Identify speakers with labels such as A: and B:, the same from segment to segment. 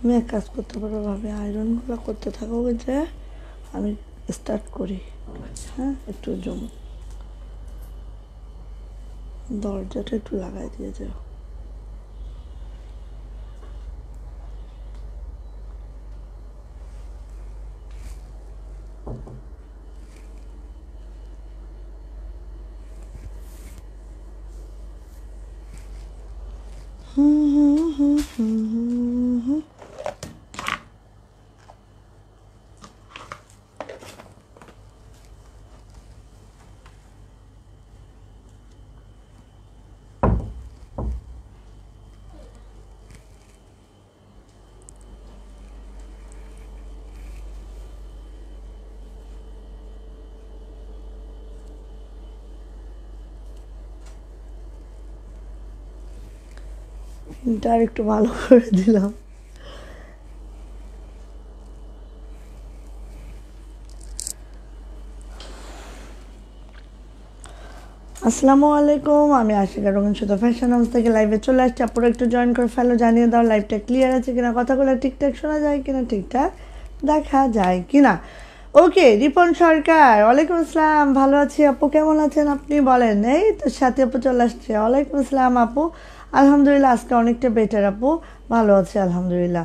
A: তুমি এক কাজ করতে পারো ভাবে আয়রনগুলো করতে থাকো যে আমি স্টার্ট করি হ্যাঁ একটু জম দরজাটা একটু লাগাই দিয়ে যাও দিনটা আর একটু ভালো করে দিলাম আসসালামু আলাইকুম আমি আশিকা রঙিন সুতো ফ্যাশন হাউস থেকে লাইভে চলে আসছি আপুরা একটু জয়েন করে ফেলো জানিয়ে দাও লাইভটা ক্লিয়ার আছে কিনা কথাগুলো ঠিকঠাক শোনা যায় কিনা ঠিকঠাক দেখা যায় কিনা ওকে রিপন সরকার ওয়ালাইকুম আসসালাম ভালো আছি আপু কেমন আছেন আপনি বলেন এই তো সাথে আপু চলে আসছে ওয়ালাইকুম আসসালাম আপু আলহামদুলিল্লাহ আজকে অনেকটা বেটার আপু ভালো আছে আলহামদুলিল্লাহ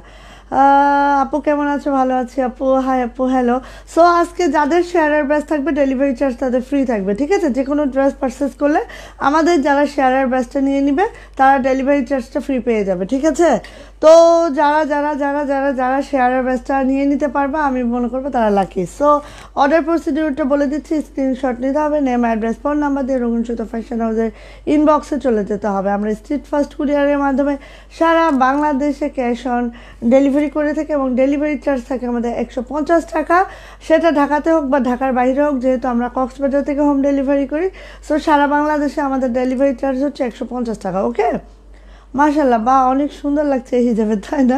A: আপু কেমন আছো ভালো আছি আপু হাই আপু হ্যালো সো আজকে যাদের শেয়ারের ব্যাস থাকবে ডেলিভারি চার্জ তাদের ফ্রি থাকবে ঠিক আছে যে কোনো ড্রেস পারচেস করলে আমাদের যারা শেয়ারের ব্যাসটা নিয়ে নিবে তারা ডেলিভারি চার্জটা ফ্রি পেয়ে যাবে ঠিক আছে তো যারা যারা যারা যারা যারা শেয়ারের ব্যাসটা নিয়ে নিতে পারবে আমি মনে করবো তারা লাকি সো অর্ডার প্রসিডিউরটা বলে দিচ্ছি স্ক্রিনশট নিতে হবে নেম অ্যাড্রেস ফোন নাম্বার দিয়ে রঘুন সুতো ফ্যাশন হাউসের ইনবক্সে চলে যেতে হবে আমরা স্ট্রিট ফার্স্ট কুরিয়ারের মাধ্যমে সারা বাংলাদেশে ক্যাশ অন ডেলিভারি ডেলিভারি করে থাকে এবং ডেলিভারি চার্জ থাকে আমাদের একশো পঞ্চাশ টাকা সেটা ঢাকাতে হোক বা ঢাকার বাইরে হোক যেহেতু আমরা কক্সবাজার থেকে হোম ডেলিভারি করি সো সারা বাংলাদেশে আমাদের ডেলিভারি চার্জ হচ্ছে একশো পঞ্চাশ টাকা ওকে মাশাল্লাহ বা অনেক সুন্দর লাগছে এই হিজাবের তাই না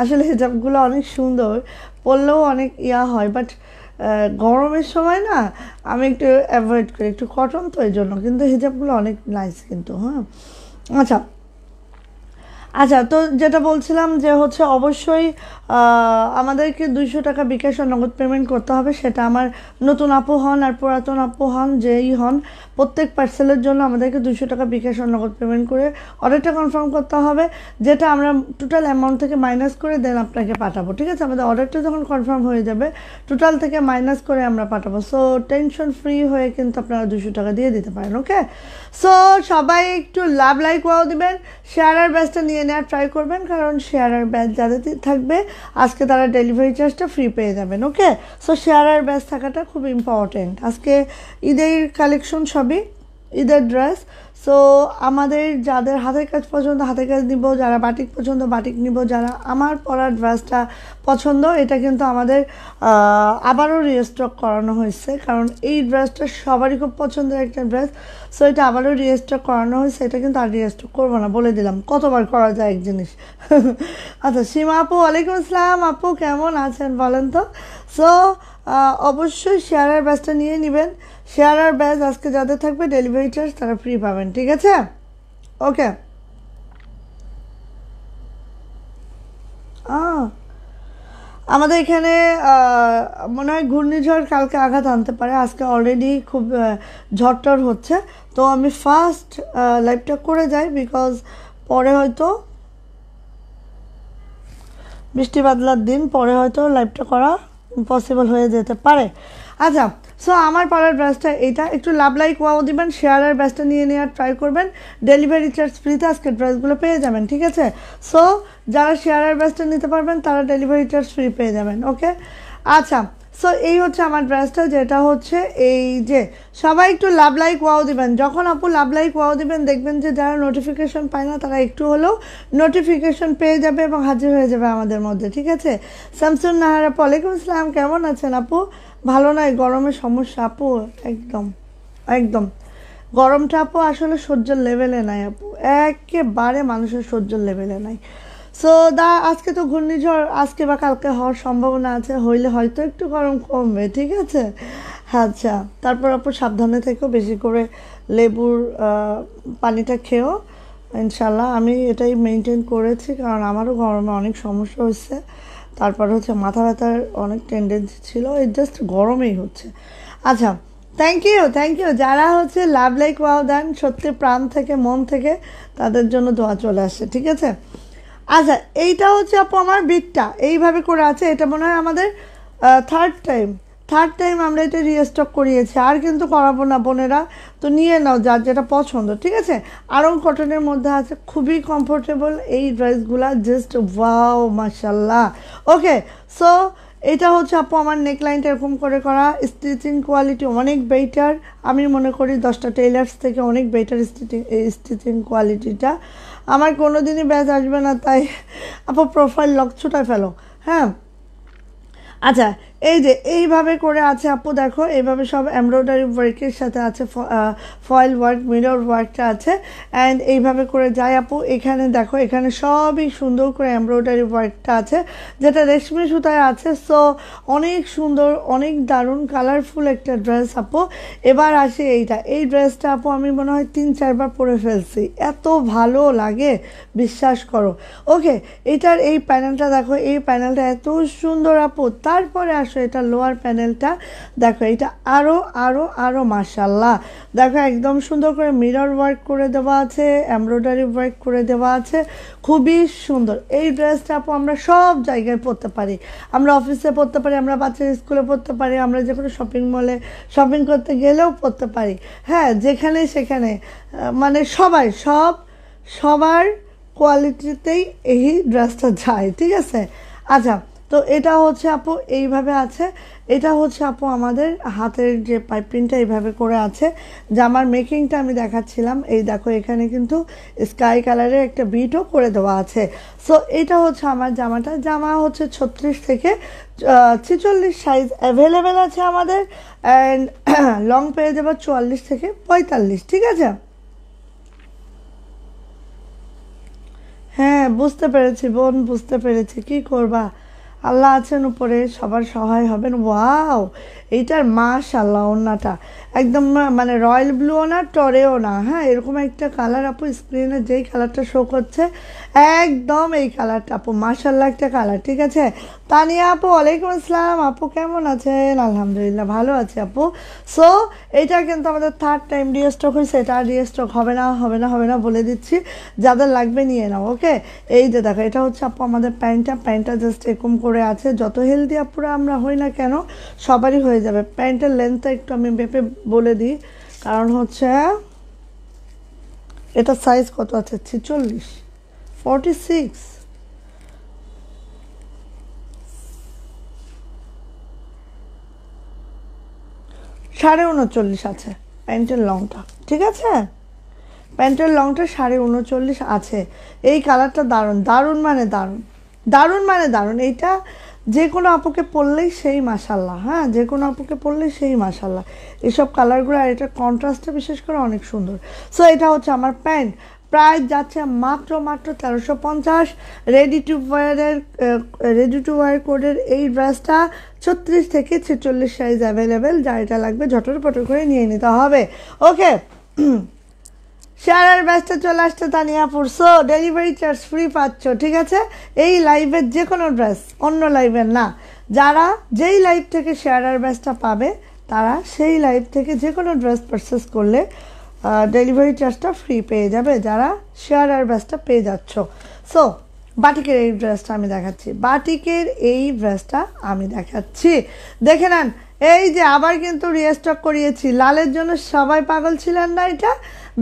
A: আসলে হিজাবগুলো অনেক সুন্দর পরলেও অনেক ইয়া হয় বাট গরমের সময় না আমি একটু অ্যাভয়েড করি একটু কটন তো এই জন্য কিন্তু হিজাবগুলো অনেক নাইস কিন্তু হ্যাঁ আচ্ছা আচ্ছা তো যেটা বলছিলাম যে হচ্ছে অবশ্যই আমাদেরকে দুইশো টাকা বিকাশ আর নগদ পেমেন্ট করতে হবে সেটা আমার নতুন আপু হন আর পুরাতন আপু হন যেই হন প্রত্যেক পার্সেলের জন্য আমাদেরকে দুইশো টাকা বিকাশ আর নগদ পেমেন্ট করে অর্ডারটা কনফার্ম করতে হবে যেটা আমরা টোটাল অ্যামাউন্ট থেকে মাইনাস করে দেন আপনাকে পাঠাবো ঠিক আছে আমাদের অর্ডারটা যখন কনফার্ম হয়ে যাবে টোটাল থেকে মাইনাস করে আমরা পাঠাবো সো টেনশন ফ্রি হয়ে কিন্তু আপনারা দুশো টাকা দিয়ে দিতে পারেন ওকে সো সবাই একটু লাভ লাইক করাও দেবেন শেয়ার আর ব্যাচটা নিয়ে নেওয়ার ট্রাই করবেন কারণ আর ব্যাচ যাদের থাকবে আজকে তারা ডেলিভারি চার্জটা ফ্রি পেয়ে যাবেন ওকে সো আর ব্যাচ থাকাটা খুব ইম্পর্টেন্ট আজকে ঈদের কালেকশন সবই ঈদের ড্রেস সো আমাদের যাদের হাতের কাজ পছন্দ হাতের কাজ নিব যারা বাটিক পছন্দ বাটিক নিব যারা আমার পরার ড্রেসটা পছন্দ এটা কিন্তু আমাদের আবারও রিস্টক করানো হয়েছে কারণ এই ড্রেসটা সবারই খুব পছন্দের একটা ড্রেস সো এটা আবারও রিস্টক করানো হয়েছে এটা কিন্তু আর রিস্টক করবো না বলে দিলাম কতবার করা যায় এক জিনিস আচ্ছা সীমা আপু ওয়ালাইকুম আসসালাম আপু কেমন আছেন বলেন তো সো অবশ্যই শেয়ারের ব্যাসটা নিয়ে নেবেন শেয়ার আর ব্যাচ আজকে যাদের থাকবে ডেলিভারি চার্জ তারা ফ্রি পাবেন ঠিক আছে ওকে আমাদের এখানে মনে হয় ঘূর্ণিঝড় কালকে আঘাত আনতে পারে আজকে অলরেডি খুব ঝড়টর হচ্ছে তো আমি ফার্স্ট লাইভটা করে যাই বিকজ পরে হয়তো বৃষ্টি বাদলার দিন পরে হয়তো লাইভটা করা পসিবল হয়ে যেতে পারে আচ্ছা সো আমার পাড়ার ব্যাসটা এটা একটু লাভ লাইক ওয়াও দিবেন শেয়ারের ব্যাসটা নিয়ে নেওয়ার ট্রাই করবেন ডেলিভারি চার্জ ফ্রিতে আজকে ড্রেসগুলো পেয়ে যাবেন ঠিক আছে সো যারা শেয়ারের ব্যাসটা নিতে পারবেন তারা ডেলিভারি চার্জ ফ্রি পেয়ে যাবেন ওকে আচ্ছা সো এই হচ্ছে আমার ড্রেসটা যেটা হচ্ছে এই যে সবাই একটু লাভ লাইক ওয়াও দিবেন যখন আপু লাভ লাইক ওয়াও দিবেন দেখবেন যে যারা নোটিফিকেশন পায় না তারা একটু হলেও নোটিফিকেশন পেয়ে যাবে এবং হাজির হয়ে যাবে আমাদের মধ্যে ঠিক আছে স্যামসুন নাহারা ওয়ালাইকুম আসসালাম কেমন আছেন আপু ভালো নয় গরমের সমস্যা আপু একদম একদম গরমটা আপু আসলে সহ্যের লেভেলে নাই আপু একেবারে মানুষের সহ্যের লেভেলে নাই সো দা আজকে তো ঘূর্ণিঝড় আজকে বা কালকে হওয়ার সম্ভাবনা আছে হইলে হয়তো একটু গরম কমবে ঠিক আছে আচ্ছা তারপর আপু সাবধানে থেকেও বেশি করে লেবুর পানিটা খেয়েও ইনশাল্লাহ আমি এটাই মেনটেন করেছি কারণ আমারও গরমে অনেক সমস্যা হয়েছে তারপর হচ্ছে মাথা ব্যথার অনেক টেন্ডেন্সি ছিল এই জাস্ট গরমেই হচ্ছে আচ্ছা থ্যাংক ইউ থ্যাংক ইউ যারা হচ্ছে লাভ লাইক ওয়াও দেন সত্যি প্রাণ থেকে মন থেকে তাদের জন্য দোয়া চলে আসে ঠিক আছে আচ্ছা এইটা হচ্ছে আপু আমার বিটটা এইভাবে করে আছে এটা মনে হয় আমাদের থার্ড টাইম থার্ড টাইম আমরা এটা রিস্টক করিয়েছি আর কিন্তু করাবো না বোনেরা তো নিয়ে নাও যার যেটা পছন্দ ঠিক আছে আরও কটনের মধ্যে আছে খুবই কমফোর্টেবল এই ড্রেসগুলা জাস্ট ওয়াও মাসাল্লাহ ওকে সো এটা হচ্ছে আপু আমার নেকলাইনটা এরকম করে করা স্টিচিং কোয়ালিটি অনেক বেটার আমি মনে করি দশটা টেইলার্স থেকে অনেক বেটার স্টিচিং স্টিচিং কোয়ালিটিটা আমার কোনো দিনই ব্যাচ আসবে না তাই আপু প্রোফাইল লক ছুটায় ফেলো হ্যাঁ আচ্ছা এই যে এইভাবে করে আছে আপু দেখো এইভাবে সব এমব্রয়ডারি ওয়ার্কের সাথে আছে ফয়েল ওয়ার্ক মিরর ওয়ার্কটা আছে অ্যান্ড এইভাবে করে যায় আপু এখানে দেখো এখানে সবই সুন্দর করে এমব্রয়ডারি ওয়ার্কটা আছে যেটা রেশমি সুতায় আছে সো অনেক সুন্দর অনেক দারুণ কালারফুল একটা ড্রেস আপু এবার আসে এইটা এই ড্রেসটা আপু আমি মনে হয় তিন চারবার পরে ফেলছি এত ভালো লাগে বিশ্বাস করো ওকে এটার এই প্যানেলটা দেখো এই প্যানেলটা এত সুন্দর আপু তারপরে আসো এটা লোয়ার প্যানেলটা দেখো এটা আরও আরও আরও মাসাল্লাহ দেখো একদম সুন্দর করে মিরর ওয়ার্ক করে দেওয়া আছে এমব্রয়ডারি ওয়ার্ক করে দেওয়া আছে খুবই সুন্দর এই ড্রেসটা আপু আমরা সব জায়গায় পরতে পারি আমরা অফিসে পরতে পারি আমরা বাচ্চার স্কুলে পরতে পারি আমরা যে কোনো শপিং মলে শপিং করতে গেলেও পরতে পারি হ্যাঁ যেখানে সেখানে মানে সবাই সব সবার কোয়ালিটিতেই এই ড্রেসটা যায় ঠিক আছে আচ্ছা তো এটা হচ্ছে আপু এইভাবে আছে এটা হচ্ছে আপু আমাদের হাতের যে পাইপিংটা এইভাবে করে আছে জামার মেকিংটা আমি দেখাচ্ছিলাম এই দেখো এখানে কিন্তু স্কাই কালারের একটা বিটও করে দেওয়া আছে সো এটা হচ্ছে আমার জামাটা জামা হচ্ছে ছত্রিশ থেকে ছেচল্লিশ সাইজ অ্যাভেলেবেল আছে আমাদের অ্যান্ড লং পেয়ে যাবো চুয়াল্লিশ থেকে পঁয়তাল্লিশ ঠিক আছে হ্যাঁ বুঝতে পেরেছি বোন বুঝতে পেরেছি কি করবা আল্লাহ আছেন উপরে সবার সহায় হবেন ওয়াও এইটার মাশাল্লাহ অন্যটা একদম মানে রয়্যাল ব্লুও না টরেও না হ্যাঁ এরকম একটা কালার আপু স্ক্রিনে যেই কালারটা শো করছে একদম এই কালারটা আপু মার্শাল্লাহ একটা কালার ঠিক আছে তানিয়া আপু ওয়ালাইকুম আসসালাম আপু কেমন আছেন আলহামদুলিল্লাহ ভালো আছে আপু সো এটা কিন্তু আমাদের থার্ড টাইম স্টক হয়েছে এটা রিয়েস্টক হবে না হবে না হবে না বলে দিচ্ছি যাদের লাগবে নিয়ে নাও ওকে এই যে দেখো এটা হচ্ছে আপু আমাদের প্যান্টটা প্যান্টটা জাস্ট এরকম করে আছে যত হেলদি আপুরা আমরা হই না কেন সবারই হয়ে যাবে প্যান্টের লেন্থটা একটু আমি বেপে বলে দিই কারণ হচ্ছে এটা সাইজ কত আছে ছেচল্লিশ ফর্টি সিক্স সাড়ে উনচল্লিশ আছে প্যান্টের লংটা ঠিক আছে প্যান্টের লংটা সাড়ে উনচল্লিশ আছে এই কালারটা দারুণ দারুণ মানে দারুণ দারুণ মানে দারুণ এইটা যে কোনো আপুকে পরলেই সেই মাসাল্লাহ হ্যাঁ যে কোনো আপুকে পরলেই সেই মাসাল্লাহ এসব কালারগুলো আর এটার কন্ট্রাস্টটা বিশেষ করে অনেক সুন্দর সো এটা হচ্ছে আমার প্যান্ট প্রাইস যাচ্ছে মাত্র মাত্র তেরোশো পঞ্চাশ রেডি টু ওয়ারের রেডি টু ওয়ার কোডের এই ড্রেসটা ছত্রিশ থেকে ছেচল্লিশ সাইজ অ্যাভেলেবেল যা এটা লাগবে ঝটর পটর করে নিয়ে নিতে হবে ওকে শেয়ারের ব্যস্ত চলে আসছে তানিয়া পড়ছো ডেলিভারি চার্জ ফ্রি পাচ্ছ ঠিক আছে এই লাইভের যে কোনো ড্রেস অন্য লাইভের না যারা যেই লাইভ থেকে শেয়ারের ব্যস্তটা পাবে তারা সেই লাইভ থেকে যে কোনো ড্রেস পারচেস করলে ডেলিভারি চার্জটা ফ্রি পেয়ে যাবে যারা শেয়ারের ব্যস্তটা পেয়ে যাচ্ছ সো বাটিকের এই ড্রেসটা আমি দেখাচ্ছি বাটিকের এই ড্রেসটা আমি দেখাচ্ছি দেখে নেন এই যে আবার কিন্তু রিস্টক করিয়েছি লালের জন্য সবাই পাগল ছিলেন না এটা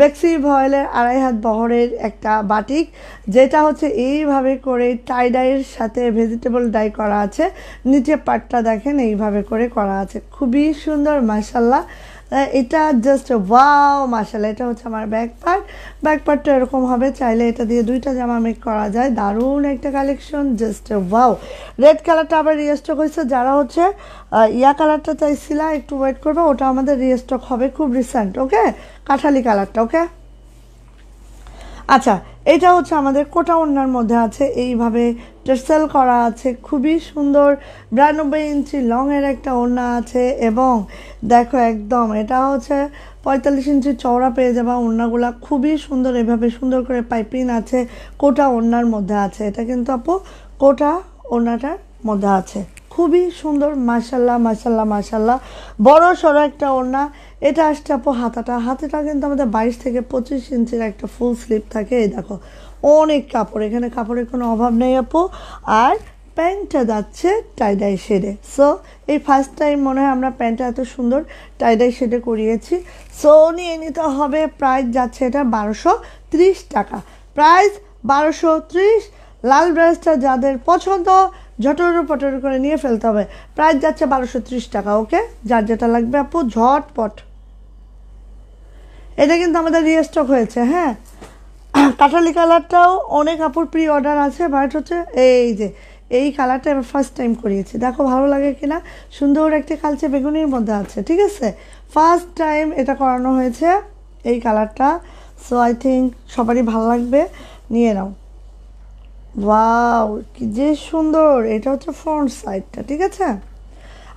A: বেক্সির ভয়েলের আড়াই হাত বহরের একটা বাটিক যেটা হচ্ছে এইভাবে করে টাই ডাইয়ের সাথে ভেজিটেবল ডাই করা আছে নিচে পাটটা দেখেন এইভাবে করে করা আছে খুবই সুন্দর মাসাল্লাহ এটা জাস্ট ওয়াও মাসাল্লাহ এটা হচ্ছে আমার ব্যাক পার্ট ব্যাক পার্টটা এরকম হবে চাইলে এটা দিয়ে দুইটা জামা মেক করা যায় দারুণ একটা কালেকশন জাস্ট ওয়াও রেড কালারটা আবার রিস্টক হয়েছে যারা হচ্ছে ইয়া কালারটা চাইছিলা একটু ওয়েট করবে ওটা আমাদের রিস্টক হবে খুব রিসেন্ট ওকে কাঁঠালি কালারটা ওকে আচ্ছা এটা হচ্ছে আমাদের কোটা ওনার মধ্যে আছে এইভাবে টেসেল করা আছে খুবই সুন্দর বিরানব্বই ইঞ্চি লংয়ের একটা ওড়না আছে এবং দেখো একদম এটা হচ্ছে পঁয়তাল্লিশ ইঞ্চি চওড়া পেয়ে যাবা ওড়নাগুলা খুবই সুন্দর এভাবে সুন্দর করে পাইপিং আছে কোটা ওড়নার মধ্যে আছে এটা কিন্তু আপু কোটা ওড়নাটার মধ্যে আছে খুবই সুন্দর মাসাল্লাহ মাসাল্লাহ মাসাল্লাহ বড় সড়ো একটা ওড়না এটা আসছে আপু হাতাটা হাতেটা কিন্তু আমাদের বাইশ থেকে পঁচিশ ইঞ্চির একটা ফুল স্লিপ থাকে এই দেখো অনেক কাপড় এখানে কাপড়ের কোনো অভাব নেই আপু আর প্যান্টটা যাচ্ছে টাইডাই শেডে সো এই ফার্স্ট টাইম মনে হয় আমরা প্যান্টটা এত সুন্দর টাইডাই শেডে করিয়েছি সো নিয়ে নিতে হবে প্রাইস যাচ্ছে এটা বারোশো ত্রিশ টাকা প্রাইস বারোশো ত্রিশ লাল ব্রাইসটা যাদের পছন্দ ঝটর পটর করে নিয়ে ফেলতে হবে প্রাইস যাচ্ছে বারোশো ত্রিশ টাকা ওকে যার যেটা লাগবে আপু ঝটপট এটা কিন্তু আমাদের রিস্টক হয়েছে হ্যাঁ কাটালি কালারটাও অনেক আপুর প্রি অর্ডার আছে বাট হচ্ছে এই যে এই কালারটা আমি ফার্স্ট টাইম করিয়েছি দেখো ভালো লাগে কিনা সুন্দর একটি কালচে বেগুনির মধ্যে আছে ঠিক আছে ফার্স্ট টাইম এটা করানো হয়েছে এই কালারটা সো আই থিঙ্ক সবারই ভালো লাগবে নিয়ে নাও বা যে সুন্দর এটা হচ্ছে ফ্রন্ট সাইডটা ঠিক আছে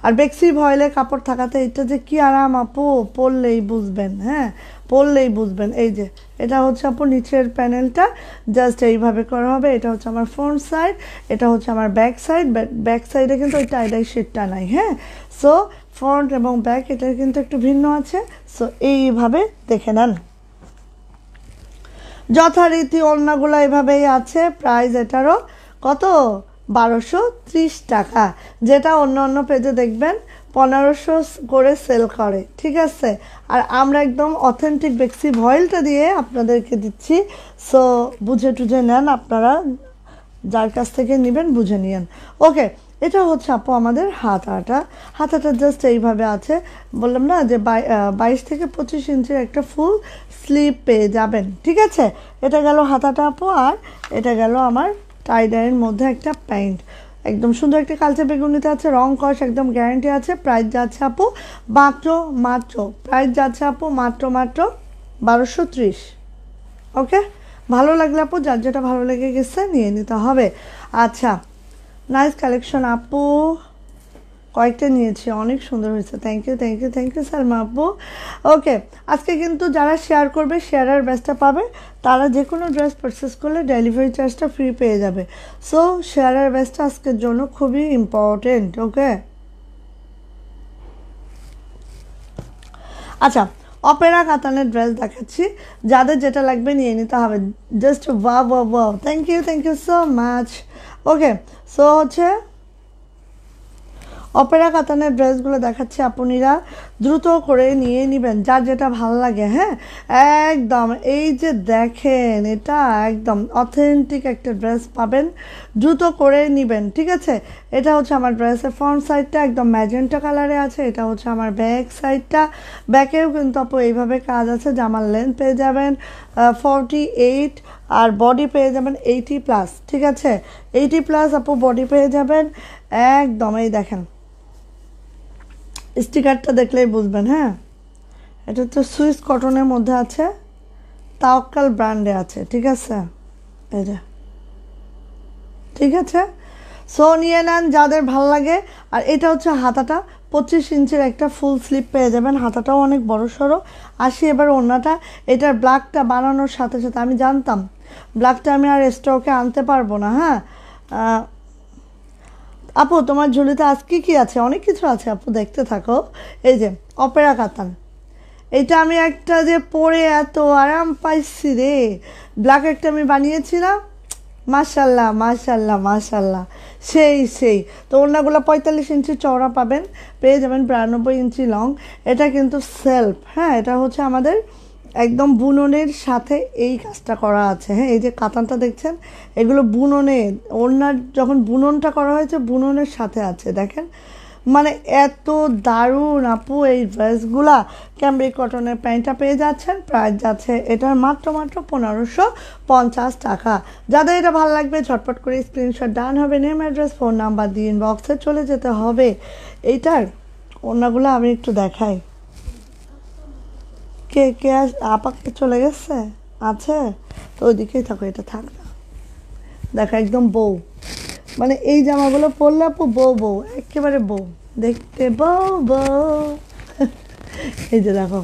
A: আর বেক্সি ভয়েলের কাপড় থাকাতে এটা যে কি আরাম আপু পরলেই বুঝবেন হ্যাঁ পরলেই বুঝবেন এই যে এটা হচ্ছে আপু নিচের প্যানেলটা জাস্ট এইভাবে করা হবে এটা হচ্ছে আমার ফ্রন্ট সাইড এটা হচ্ছে আমার ব্যাক সাইড ব্যাক সাইডে কিন্তু ওই টাইডাই শেডটা নাই হ্যাঁ সো ফ্রন্ট এবং ব্যাক এটা কিন্তু একটু ভিন্ন আছে সো এইভাবে দেখে নেন যথারীতি অন্যগুলো এভাবেই আছে প্রাইস এটারও কত বারোশো ত্রিশ টাকা যেটা অন্য অন্য পেজে দেখবেন পনেরোশো করে সেল করে ঠিক আছে আর আমরা একদম অথেন্টিক বেক্সি ভয়েলটা দিয়ে আপনাদেরকে দিচ্ছি সো বুঝে টুঝে নেন আপনারা যার কাছ থেকে নেবেন বুঝে নিয়েন ওকে এটা হচ্ছে আপু আমাদের হাতাটা হাতাটা জাস্ট এইভাবে আছে বললাম না যে বাইশ থেকে পঁচিশ ইঞ্চির একটা ফুল স্লিপ পেয়ে যাবেন ঠিক আছে এটা গেল হাতাটা আপু আর এটা গেল আমার টাইডারের মধ্যে একটা প্যান্ট একদম সুন্দর একটা কালচার বেগুনিতে আছে রং কষ একদম গ্যারান্টি আছে প্রাইস যাচ্ছে আপু মাত্র মাত্র প্রাইস যাচ্ছে আপু মাত্র মাত্র বারোশো ত্রিশ ওকে ভালো লাগলে আপু যার যেটা ভালো লেগে গেছে নিয়ে নিতে হবে আচ্ছা নাইস কালেকশন আপু কয়েকটা নিয়েছি অনেক সুন্দর হয়েছে thank you thank you thank you মা আপু ওকে আজকে কিন্তু যারা শেয়ার করবে শেয়ারের ব্যাসটা পাবে তারা যে কোনো ড্রেস পারচেস করলে ডেলিভারি চার্জটা ফ্রি পেয়ে যাবে সো শেয়ারের ব্যাসটা আজকের জন্য খুবই ইম্পর্টেন্ট ওকে আচ্ছা অপেরা কাতানের ড্রেস দেখাচ্ছি যাদের যেটা লাগবে নিয়ে নিতে হবে জাস্ট ওয়া ওয়া ওয়া thank you thank you so much okay so হচ্ছে অপেরা কাতানের ড্রেসগুলো দেখাচ্ছি আপনিরা দ্রুত করে নিয়ে নেবেন যার যেটা ভাল লাগে হ্যাঁ একদম এই যে দেখেন এটা একদম অথেন্টিক একটা ড্রেস পাবেন দ্রুত করে নেবেন ঠিক আছে এটা হচ্ছে আমার ড্রেসের ফ্রন্ট সাইডটা একদম ম্যাজেন্টা কালারে আছে এটা হচ্ছে আমার ব্যাক সাইডটা ব্যাকেও কিন্তু আপু এইভাবে কাজ আছে জামার লেন্থ পেয়ে যাবেন ফর্টি এইট আর বডি পেয়ে যাবেন এইটি প্লাস ঠিক আছে এইটি প্লাস আপু বডি পেয়ে যাবেন একদম এই দেখেন স্টিকারটা দেখলেই বুঝবেন হ্যাঁ এটা তো সুইস কটনের মধ্যে আছে তাওকাল ব্র্যান্ডে আছে ঠিক আছে এই যে ঠিক আছে সো নিয়ে নেন যাদের ভাল লাগে আর এটা হচ্ছে হাতাটা পঁচিশ ইঞ্চির একটা ফুল স্লিপ পেয়ে যাবেন হাতাটাও অনেক বড় সড়ো আসি এবার অন্যটা এটার ব্ল্যাকটা বানানোর সাথে সাথে আমি জানতাম ব্ল্যাকটা আমি আর স্টকে আনতে পারবো না হ্যাঁ আপু তোমার ঝুলিতে আজকে কি আছে অনেক কিছু আছে আপু দেখতে থাকো এই যে অপেরা কাতান এটা আমি একটা যে পরে এত আরাম পাইছি রে ব্ল্যাক একটা আমি বানিয়েছিলাম মাশাল্লাহ মাশাল্লাহ মাশাল্লাহ সেই সেই তো ওনাগুলো পঁয়তাল্লিশ ইঞ্চি চওড়া পাবেন পেয়ে যাবেন বিরানব্বই ইঞ্চি লং এটা কিন্তু সেলফ হ্যাঁ এটা হচ্ছে আমাদের একদম বুননের সাথে এই কাজটা করা আছে হ্যাঁ এই যে কাতানটা দেখছেন এগুলো বুননে ওনার যখন বুননটা করা হয়েছে বুননের সাথে আছে দেখেন মানে এত দারুণ আপু এই ড্রেসগুলা ক্যামব্রিক কটনের প্যান্টটা পেয়ে যাচ্ছেন প্রাইস যাচ্ছে এটার মাত্র মাত্র পনেরোশো পঞ্চাশ টাকা যাদের এটা ভালো লাগবে ঝটপট করে স্ক্রিনশট ডান হবে নেম অ্যাড্রেস ফোন নাম্বার দিয়ে ইনবক্সে চলে যেতে হবে এইটার অন্যগুলো আমি একটু দেখাই কে কে আস আপা কে চলে গেছে আছে তো ওইদিকেই থাকো এটা থাক না দেখো একদম বউ মানে এই জামাগুলো পরলে আপু বউ বউ একেবারে বউ দেখতে বউ বউ এই যে দেখো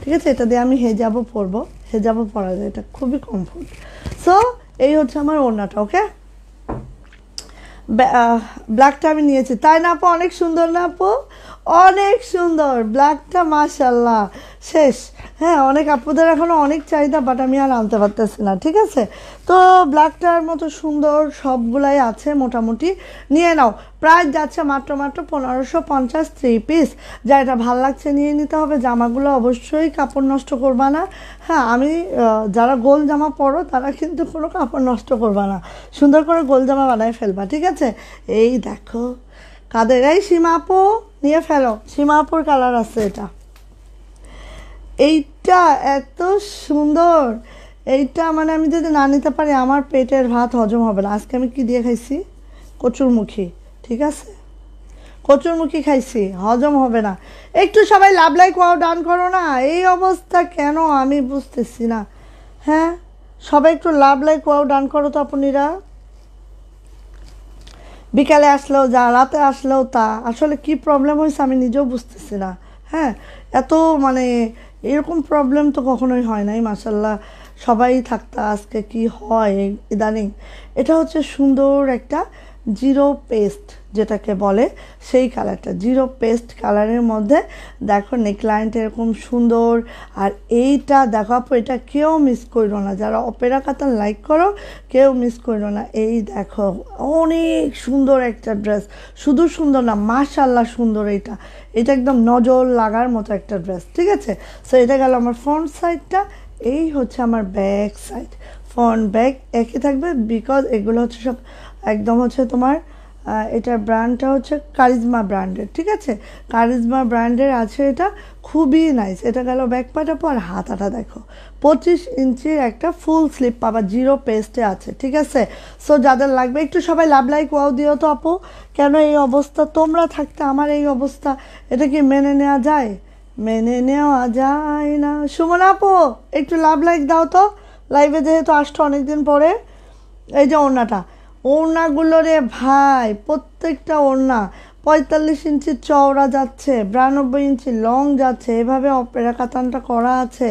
A: ঠিক আছে এটা দিয়ে আমি হেজাবও পরবো হেজাবও পরা যায় এটা খুবই কমফোর্ট সো এই হচ্ছে আমার ওড়নাটা ওকে ব্ল্যাকটা আমি নিয়েছি তাই না আপু অনেক সুন্দর না আপু অনেক সুন্দর ব্ল্যাকটা মাসাল্লাহ শেষ হ্যাঁ অনেক আপুদের এখনও অনেক চাহিদা বাট আমি আর আনতে পারতেছি না ঠিক আছে তো ব্ল্যাকটার মতো সুন্দর সবগুলাই আছে মোটামুটি নিয়ে নাও প্রায় যাচ্ছে মাত্র মাত্র পনেরোশো পঞ্চাশ থ্রি পিস যা এটা ভাল লাগছে নিয়ে নিতে হবে জামাগুলো অবশ্যই কাপড় নষ্ট করবা না হ্যাঁ আমি যারা গোল জামা পরো তারা কিন্তু কোনো কাপড় নষ্ট করবা না সুন্দর করে গোল জামা বানায় ফেলবা ঠিক আছে এই দেখো কাদের এই সীমাপু নিয়ে ফেলো সীমাপুর কালার আছে এটা এইটা এত সুন্দর এইটা মানে আমি যদি না নিতে পারি আমার পেটের ভাত হজম হবে না আজকে আমি কি দিয়ে খাইছি কচুরমুখী ঠিক আছে কচুরমুখী খাইছি হজম হবে না একটু সবাই লাভ লাইক ওয়াও ডান করো না এই অবস্থা কেন আমি বুঝতেছি না হ্যাঁ সবাই একটু লাভ লাইক ওয়াও ডান করো তো আপনিরা বিকালে আসলেও যা রাতে আসলেও তা আসলে কি প্রবলেম হয়েছে আমি নিজেও বুঝতেছি না হ্যাঁ এত মানে এরকম প্রবলেম তো কখনোই হয় নাই মাসাল্লাহ সবাই থাকতা আজকে কি হয় ইদানিং এটা হচ্ছে সুন্দর একটা জিরো পেস্ট যেটাকে বলে সেই কালারটা জিরো পেস্ট কালারের মধ্যে দেখো নেকলাইনটা এরকম সুন্দর আর এইটা দেখো আপু এটা কেউ মিস করলো না যারা অপেরা কাতার লাইক করো কেউ মিস করলো না এই দেখো অনেক সুন্দর একটা ড্রেস শুধু সুন্দর না মাশাল্লাহ সুন্দর এইটা এটা একদম নজর লাগার মতো একটা ড্রেস ঠিক আছে সো এটা গেল আমার ফ্রন্ট সাইডটা এই হচ্ছে আমার ব্যাক সাইড ফ্রন্ট ব্যাক একই থাকবে বিকজ এগুলো হচ্ছে সব একদম হচ্ছে তোমার এটার ব্র্যান্ডটা হচ্ছে কারিজমা ব্র্যান্ডের ঠিক আছে কারিজমা ব্র্যান্ডের আছে এটা খুবই নাইস এটা গেল ব্যাক পাটা পর হাতাটা দেখো পঁচিশ ইঞ্চির একটা ফুল স্লিপ পাবা জিরো পেস্টে আছে ঠিক আছে সো যাদের লাগবে একটু সবাই লাভ লাইক ওয়াও দিও তো আপু কেন এই অবস্থা তোমরা থাকতে আমার এই অবস্থা এটা কি মেনে নেওয়া যায় মেনে নেওয়া যায় না সুমন আপু একটু লাভ লাইক দাও তো লাইভে যেহেতু আসতো অনেকদিন পরে এই যে ওনাটা ওড়নাগুলো রে ভাই প্রত্যেকটা ওড়না পঁয়তাল্লিশ ইঞ্চি চওড়া যাচ্ছে বিরানব্বই ইঞ্চি লং যাচ্ছে এভাবে অপেরা কাতানটা করা আছে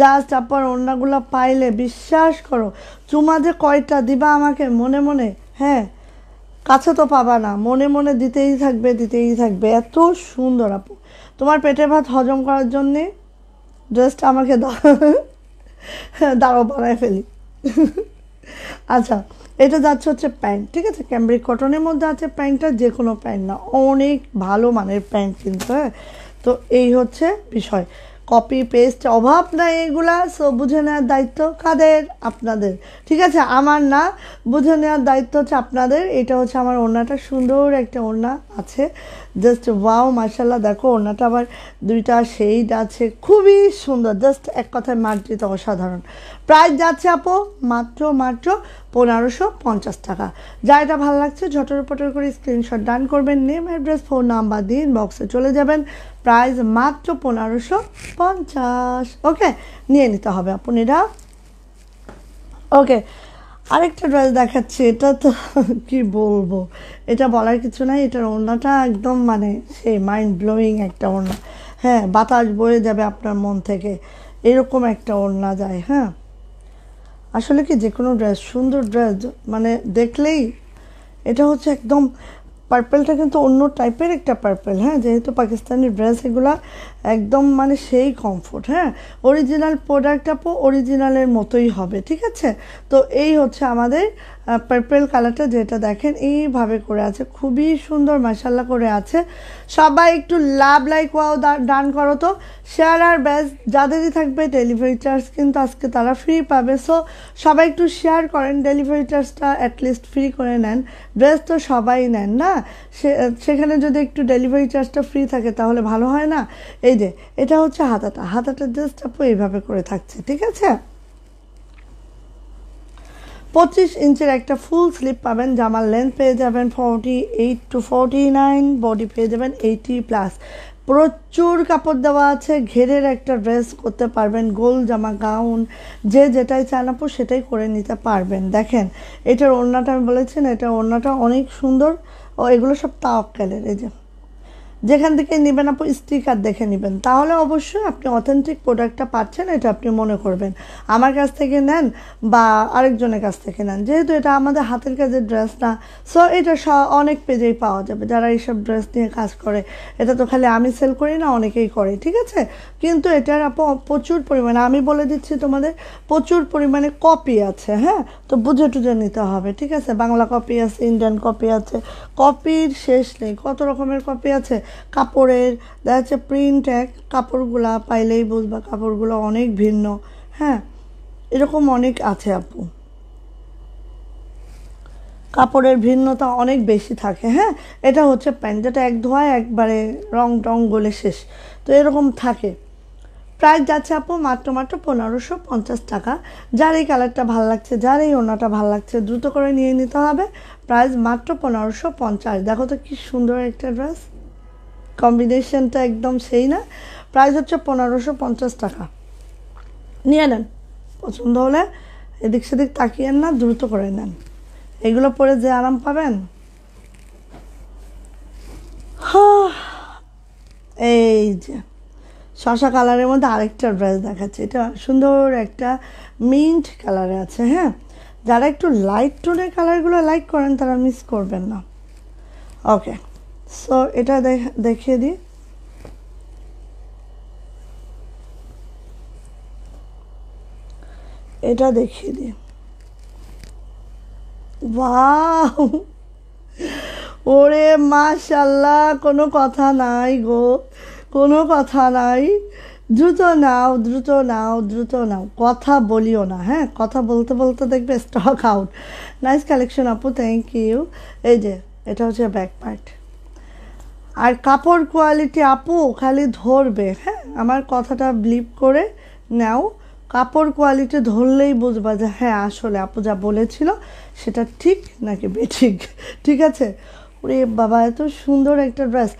A: জাস্ট আপনার ওড়নাগুলো পাইলে বিশ্বাস করো চুমা যে কয়টা দিবা আমাকে মনে মনে হ্যাঁ কাছে তো পাবা না মনে মনে দিতেই থাকবে দিতেই থাকবে এত সুন্দর আপু তোমার পেটে ভাত হজম করার জন্যে ড্রেসটা আমাকে দাঁড়ো বানায় ফেলি আচ্ছা এটা যাচ্ছে হচ্ছে প্যান্ট ঠিক আছে ক্যামব্রিক কটনের মধ্যে আছে প্যান্টটা যে কোনো প্যান্ট না অনেক ভালো মানের প্যান্ট কিন্তু হ্যাঁ তো এই হচ্ছে বিষয় কপি পেস্ট অভাব না এগুলা সো বুঝে নেওয়ার দায়িত্ব কাদের আপনাদের ঠিক আছে আমার না বুঝে নেওয়ার দায়িত্ব হচ্ছে আপনাদের এটা হচ্ছে আমার ওড়নাটা সুন্দর একটা ওড়না আছে জাস্ট ওয়াও মার্শাল্লাহ দেখো ওনাটা আবার দুইটা শেড আছে খুবই সুন্দর জাস্ট এক কথায় মার্জিত অসাধারণ প্রাইস যাচ্ছে আপো মাত্র মাত্র পনেরোশো পঞ্চাশ টাকা যা এটা ভালো লাগছে ঝটর পটর করে স্ক্রিনশট ডান করবেন নেম অ্যাড্রেস ফোন নাম্বার দিন বক্সে চলে যাবেন প্রাইস মাত্র পনেরোশো পঞ্চাশ ওকে নিয়ে নিতে হবে আপনারা ওকে আরেকটা ড্রেস দেখাচ্ছি এটা তো কি বলবো এটা বলার কিছু নাই এটার ওড়নাটা একদম মানে সেই মাইন্ড ব্লোয়িং একটা ওড়না হ্যাঁ বাতাস বয়ে যাবে আপনার মন থেকে এরকম একটা ওড়না যায় হ্যাঁ আসলে কি যে কোনো ড্রেস সুন্দর ড্রেস মানে দেখলেই এটা হচ্ছে একদম পার্পেলটা কিন্তু অন্য টাইপের একটা পার্পেল হ্যাঁ যেহেতু পাকিস্তানি ড্রেস এগুলা একদম মানে সেই কমফোর্ট হ্যাঁ অরিজিনাল প্রোডাক্ট আপু অরিজিনালের মতোই হবে ঠিক আছে তো এই হচ্ছে আমাদের পার্পেল কালারটা যেটা দেখেন এইভাবে করে আছে খুবই সুন্দর মাসাল্লা করে আছে সবাই একটু লাভ লাইক ওয়াও ডান করো তো শেয়ার আর ব্যাস যাদেরই থাকবে ডেলিভারি চার্জ কিন্তু আজকে তারা ফ্রি পাবে সো সবাই একটু শেয়ার করেন ডেলিভারি চার্জটা অ্যাটলিস্ট ফ্রি করে নেন ড্রেস তো সবাই নেন না সেখানে যদি একটু ডেলিভারি চার্জটা ফ্রি থাকে তাহলে ভালো হয় না এই যে এটা হচ্ছে হাতাটা হাতাটা জাস্ট আপু এইভাবে করে থাকছে ঠিক আছে পঁচিশ ইঞ্চের একটা ফুল স্লিপ পাবেন জামার লেন্থ পেয়ে যাবেন forty eight to forty nine body পেয়ে যাবেন এইটি প্লাস প্রচুর কাপড় দেওয়া আছে ঘেরের একটা ড্রেস করতে পারবেন গোল জামা গাউন যে যেটাই চান আপু সেটাই করে নিতে পারবেন দেখেন এটার ওড়নাটা আমি বলেছি না এটার ওড়নাটা অনেক সুন্দর ও এগুলো সব তাওয়াক্কালের এই যে যেখান থেকে নেবেন আপনি স্টিকার দেখে নেবেন তাহলে অবশ্যই আপনি অথেন্টিক প্রোডাক্টটা পাচ্ছেন এটা আপনি মনে করবেন আমার কাছ থেকে নেন বা আরেকজনের কাছ থেকে নেন যেহেতু এটা আমাদের হাতের কাজের ড্রেস না সো এটা অনেক পেজেই পাওয়া যাবে যারা এইসব ড্রেস নিয়ে কাজ করে এটা তো খালি আমি সেল করি না অনেকেই করে ঠিক আছে কিন্তু এটার আপ প্রচুর পরিমাণে আমি বলে দিচ্ছি তোমাদের প্রচুর পরিমাণে কপি আছে হ্যাঁ তো বুঝে টুঝে নিতে হবে ঠিক আছে বাংলা কপি আছে ইন্ডিয়ান কপি আছে কপির শেষ নেই কত রকমের কপি আছে কাপড়ের দেখা যাচ্ছে প্রিন্ট এক কাপড়গুলা পাইলেই বুঝবা কাপড়গুলো অনেক ভিন্ন হ্যাঁ এরকম অনেক আছে আপু কাপড়ের ভিন্নতা অনেক বেশি থাকে হ্যাঁ এটা হচ্ছে প্যান্ট যেটা এক ধোয়া একবারে রং টং গলে শেষ তো এরকম থাকে প্রাইস যাচ্ছে আপু মাত্র মাত্র পনেরোশো পঞ্চাশ টাকা যার এই কালারটা ভালো লাগছে যার এই ওনাটা ভালো লাগছে দ্রুত করে নিয়ে নিতে হবে প্রাইস মাত্র পনেরোশো পঞ্চাশ দেখো তো কী সুন্দর একটা ড্রেস কম্বিনেশনটা একদম সেই না প্রাইস হচ্ছে পনেরোশো পঞ্চাশ টাকা নিয়ে নেন পছন্দ হলে এদিক সেদিক তাকিয়ে না দ্রুত করে নেন এগুলো পরে যে আরাম পাবেন এই যে শশা কালারের মধ্যে আরেকটা ড্রেস দেখাচ্ছে এটা সুন্দর একটা মিন্ট কালারে আছে হ্যাঁ যারা একটু লাইট টোনের কালারগুলো লাইক করেন তারা মিস করবেন না ওকে সো এটা দেখিয়ে দিই এটা দেখিয়ে দিই বাহ ওরে মাশাল্লাহ কোনো কথা নাই গো কোনো কথা নাই দ্রুত নাও দ্রুত নাও দ্রুত নাও কথা বলিও না হ্যাঁ কথা বলতে বলতে দেখবে স্টক আউট নাইস কালেকশন আপু থ্যাংক ইউ এই যে এটা হচ্ছে ব্যাক পার্ট আর কাপড় কোয়ালিটি আপু খালি ধরবে হ্যাঁ আমার কথাটা ব্লিপ করে নাও কাপড় কোয়ালিটি ধরলেই বুঝবা যে হ্যাঁ আসলে আপু যা বলেছিল সেটা ঠিক নাকি বেঠিক ঠিক আছে ওরে বাবা এত সুন্দর একটা ড্রেস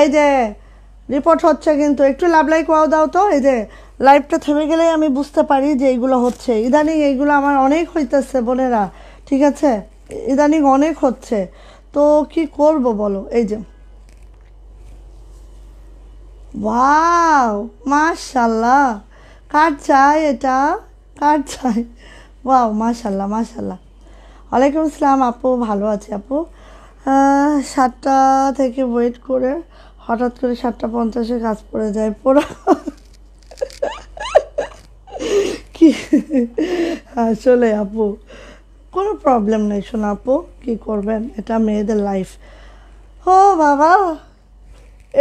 A: এই যে রিপোর্ট হচ্ছে কিন্তু একটু লাভ লাইক ওয়াও দাও তো এই যে লাইভটা থেমে গেলেই আমি বুঝতে পারি যে এইগুলো হচ্ছে ইদানিং এইগুলো আমার অনেক হইতেছে বোনেরা ঠিক আছে ইদানিং অনেক হচ্ছে তো কি করব বলো এই যে ওয়াও মাশাল্লাহ কার চাই এটা কার চাই ওয়াও মাশাল্লাহ মাশাল্লাহ ওয়ালাইকুম আসসালাম আপু ভালো আছে আপু সাতটা থেকে ওয়েট করে হঠাৎ করে সাতটা পঞ্চাশে কাজ পড়ে যায় পড়া কি আসলে আপু কোনো প্রবলেম নেই শোনা আপু কী করবেন এটা মেয়েদের লাইফ ও বাবা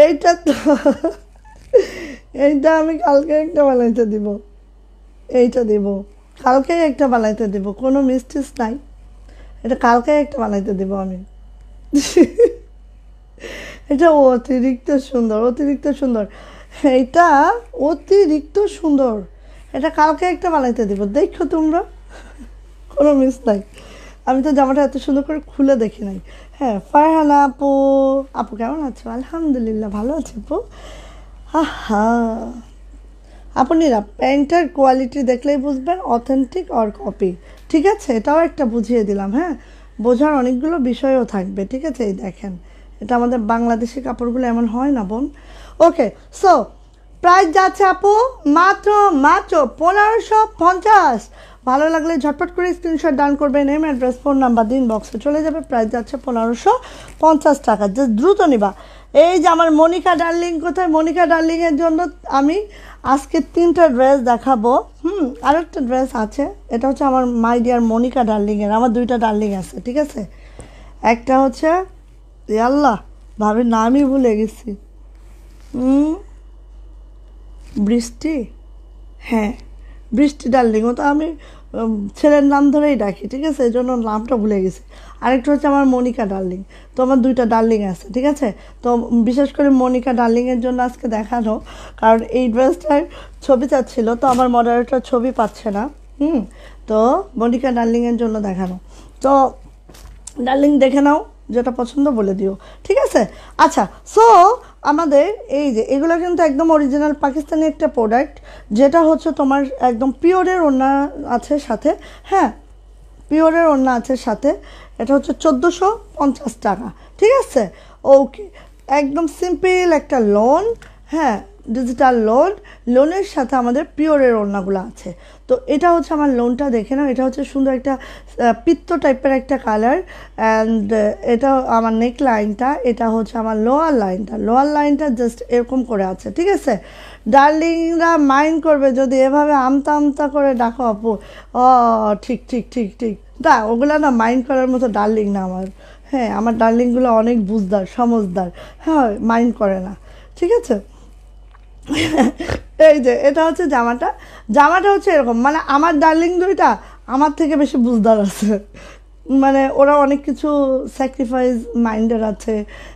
A: এইটা তো এইটা আমি কালকে একটা বানাইতে দিব এইটা দিব কালকে একটা বানাইতে দিব কোনো মিস্টিস নাই এটা কালকে একটা বানাইতে দিব আমি এটা অতিরিক্ত সুন্দর অতিরিক্ত সুন্দর এইটা অতিরিক্ত সুন্দর এটা কালকে একটা বানাইতে দিব দেখো তোমরা কোনো মিস নাই আমি তো জামাটা এত সুন্দর করে খুলে দেখি নাই হ্যাঁ ফারহানা আপু আপু কেমন আছো আলহামদুলিল্লাহ ভালো আছি আপু আহা আপনি প্যান্টের কোয়ালিটি দেখলেই বুঝবেন অথেন্টিক অর কপি ঠিক আছে এটাও একটা বুঝিয়ে দিলাম হ্যাঁ বোঝার অনেকগুলো বিষয়ও থাকবে ঠিক আছে এই দেখেন এটা আমাদের বাংলাদেশি কাপড়গুলো এমন হয় না বোন ওকে সো প্রাইস যাচ্ছে আপু মাত্র মাত্র পনেরোশো পঞ্চাশ ভালো লাগলে ঝটপট করে স্ক্রিনশট ডান করবেন এম অ্যাড্রেস ফোন নাম্বার দিন বক্সে চলে যাবে প্রাইস যাচ্ছে পনেরোশো পঞ্চাশ টাকা জাস্ট দ্রুত নিবা এই যে আমার মনিকা ডার্লিং কোথায় মনিকা ডার্লিংয়ের জন্য আমি আজকে তিনটা ড্রেস দেখাবো হুম আরেকটা ড্রেস আছে এটা হচ্ছে আমার মাই ডিয়ার মনিকা ডার্লিংয়ের আমার দুইটা ডার্লিং আছে ঠিক আছে একটা হচ্ছে আল্লাহ ভাবির নামই ভুলে গেছি বৃষ্টি হ্যাঁ বৃষ্টি ডার্লিং ও তো আমি ছেলের নাম ধরেই ডাকি ঠিক আছে এই জন্য নামটা ভুলে গেছি আরেকটা হচ্ছে আমার মনিকা ডার্লিং তো আমার দুইটা ডার্লিং আছে ঠিক আছে তো বিশেষ করে মনিকা ডার্লিংয়ের জন্য আজকে দেখানো কারণ এই ড্রেসটার ছবি চাচ্ছিল তো আমার মডারেটার ছবি পাচ্ছে না হুম তো মনিকা ডার্লিংয়ের জন্য দেখানো তো ডার্লিং দেখে নাও যেটা পছন্দ বলে দিও ঠিক আছে আচ্ছা সো আমাদের এই যে এগুলো কিন্তু একদম অরিজিনাল পাকিস্তানি একটা প্রোডাক্ট যেটা হচ্ছে তোমার একদম পিওরের ওনা আছে সাথে হ্যাঁ পিওরের ওনা আছে সাথে এটা হচ্ছে চোদ্দোশো পঞ্চাশ টাকা ঠিক আছে ওকে একদম সিম্পল একটা লোন হ্যাঁ ডিজিটাল লোন লোনের সাথে আমাদের পিওরের ওড়নাগুলো আছে তো এটা হচ্ছে আমার লোনটা দেখে নাও এটা হচ্ছে সুন্দর একটা পিত্ত টাইপের একটা কালার অ্যান্ড এটা আমার নেক লাইনটা এটা হচ্ছে আমার লোয়ার লাইনটা লোয়ার লাইনটা জাস্ট এরকম করে আছে ঠিক আছে ডার্লিংরা মাইন্ড করবে যদি এভাবে আমতা আমতা করে ডাকো আপু ও ঠিক ঠিক ঠিক ঠিক দা ওগুলো না মাইন্ড করার মতো ডার্লিং না আমার হ্যাঁ আমার ডার্লিংগুলো অনেক বুঝদার সমজদার হ্যাঁ মাইন্ড করে না ঠিক আছে এই যে এটা হচ্ছে জামাটা জামাটা হচ্ছে এরকম মানে আমার ডার্লিং দুইটা আমার থেকে বেশি বুঝদার আছে মানে ওরা অনেক কিছু স্যাক্রিফাইস মাইন্ডের আছে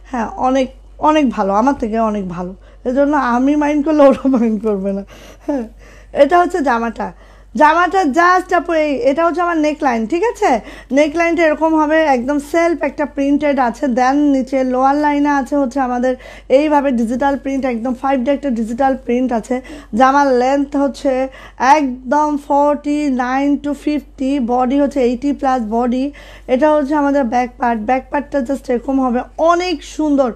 A: হ্যাঁ অনেক অনেক ভালো আমার থেকে অনেক ভালো এজন্য আমি মাইন্ড করলে ওরা মাইন্ড করবে না হ্যাঁ এটা হচ্ছে জামাটা জামাটা জাস্ট আপু এই এটা হচ্ছে আমার নেক লাইন ঠিক আছে নেক লাইনটা এরকম হবে একদম সেলফ একটা প্রিন্টেড আছে দেন নিচে লোয়ার লাইনে আছে হচ্ছে আমাদের এইভাবে ডিজিটাল প্রিন্ট একদম ফাইভ ডে একটা ডিজিটাল প্রিন্ট আছে জামার লেন্থ হচ্ছে একদম forty nine to fifty body হচ্ছে এইটি প্লাস বডি এটা হচ্ছে আমাদের ব্যাক পার্ট ব্যাক পার্টটা জাস্ট এরকম হবে অনেক সুন্দর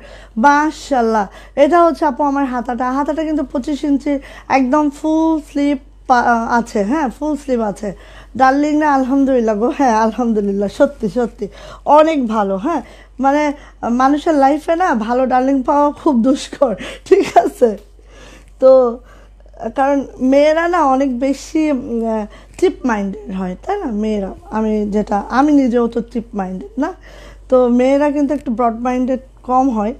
A: মাশাল্লাহ এটা হচ্ছে আপু আমার হাতাটা হাতাটা কিন্তু পঁচিশ ইঞ্চি একদম ফুল স্লিপ আছে হ্যাঁ ফুল স্লিভ আছে ডার্লিং না আলহামদুলিল্লাহ গো হ্যাঁ আলহামদুলিল্লাহ সত্যি সত্যি অনেক ভালো হ্যাঁ মানে মানুষের লাইফে না ভালো ডার্লিং পাওয়া খুব দুষ্কর ঠিক আছে তো কারণ মেয়েরা না অনেক বেশি ট্রিপ মাইন্ডেড হয় তাই না মেয়েরা আমি যেটা আমি নিজেও তো ট্রিপ মাইন্ডেড না তো মেয়েরা কিন্তু একটু ব্রড মাইন্ডেড কম হয়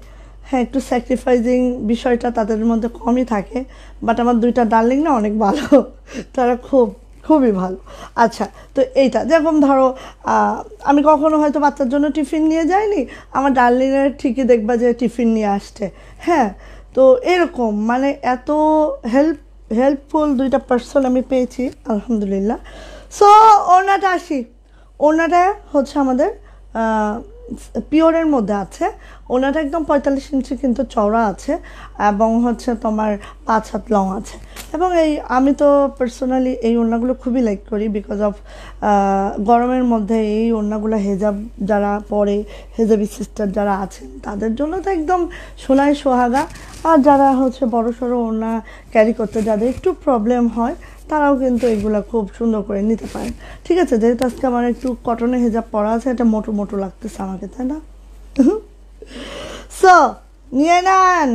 A: হ্যাঁ একটু স্যাক্রিফাইজিং বিষয়টা তাদের মধ্যে কমই থাকে বাট আমার দুইটা ডার্লিং না অনেক ভালো তারা খুব খুবই ভালো আচ্ছা তো এইটা যেরকম ধরো আমি কখনো হয়তো বাচ্চার জন্য টিফিন নিয়ে যাইনি আমার ডার্লিংয়ের ঠিকই দেখবা যে টিফিন নিয়ে আসছে হ্যাঁ তো এরকম মানে এত হেল্প হেল্পফুল দুইটা পার্সন আমি পেয়েছি আলহামদুলিল্লাহ সো ওনাটা আসি ওনাটা হচ্ছে আমাদের পিওরের মধ্যে আছে ওনাটা একদম পঁয়তাল্লিশ ইঞ্চি কিন্তু চওড়া আছে এবং হচ্ছে তোমার পাঁচ হাত লং আছে এবং এই আমি তো পার্সোনালি এই ওড়নাগুলো খুবই লাইক করি বিকজ অফ গরমের মধ্যে এই ওড়নাগুলো হেজাব যারা পরে হেজাবি সিস্টার যারা আছেন তাদের জন্য তো একদম সোনায় সোহাগা আর যারা হচ্ছে বড় সড়ো ওড়না ক্যারি করতে যাদের একটু প্রবলেম হয় তারাও কিন্তু এগুলো খুব সুন্দর করে নিতে পারেন ঠিক আছে যেহেতু আজকে আমার একটু কটনে হেজাব পরা আছে এটা মোটো মোটো লাগতেছে আমাকে তাই না সো নিয়ে নেন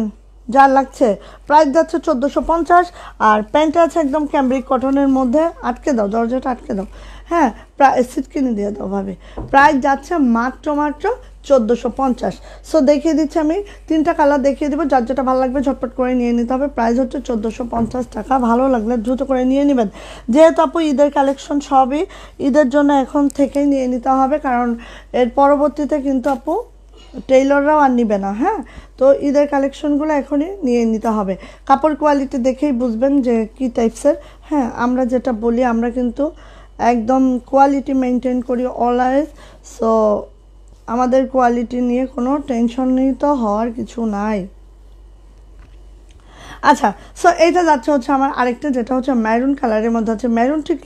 A: যা লাগছে প্রাইস যাচ্ছে চোদ্দোশো পঞ্চাশ আর প্যান্টটা আছে একদম ক্যামব্রিক কটনের মধ্যে আটকে দাও দরজাটা আটকে দাও হ্যাঁ প্রায় সিট কিনে দিয়ে দাও ভাবে প্রাইস যাচ্ছে মাত্র মাত্র চোদ্দোশো পঞ্চাশ সো দেখিয়ে দিচ্ছি আমি তিনটা কালার দেখিয়ে দেবো যার যেটা ভালো লাগবে ঝটপট করে নিয়ে নিতে হবে প্রাইস হচ্ছে চোদ্দোশো পঞ্চাশ টাকা ভালো লাগলে দ্রুত করে নিয়ে নেবেন যেহেতু আপু ঈদের কালেকশন সবই ঈদের জন্য এখন থেকেই নিয়ে নিতে হবে কারণ এর পরবর্তীতে কিন্তু আপু টেইলররাও আর নিবে না হ্যাঁ তো ঈদের কালেকশনগুলো এখনই নিয়ে নিতে হবে কাপড় কোয়ালিটি দেখেই বুঝবেন যে কী টাইপসের হ্যাঁ আমরা যেটা বলি আমরা কিন্তু একদম কোয়ালিটি মেনটেন করি অলওয়েজ সো আমাদের কোয়ালিটি নিয়ে কোনো তো হওয়ার কিছু নাই আচ্ছা সো এইটা যাচ্ছে হচ্ছে আমার আরেকটা যেটা হচ্ছে ম্যারুন কালারের মধ্যে হচ্ছে ম্যারুন ঠিক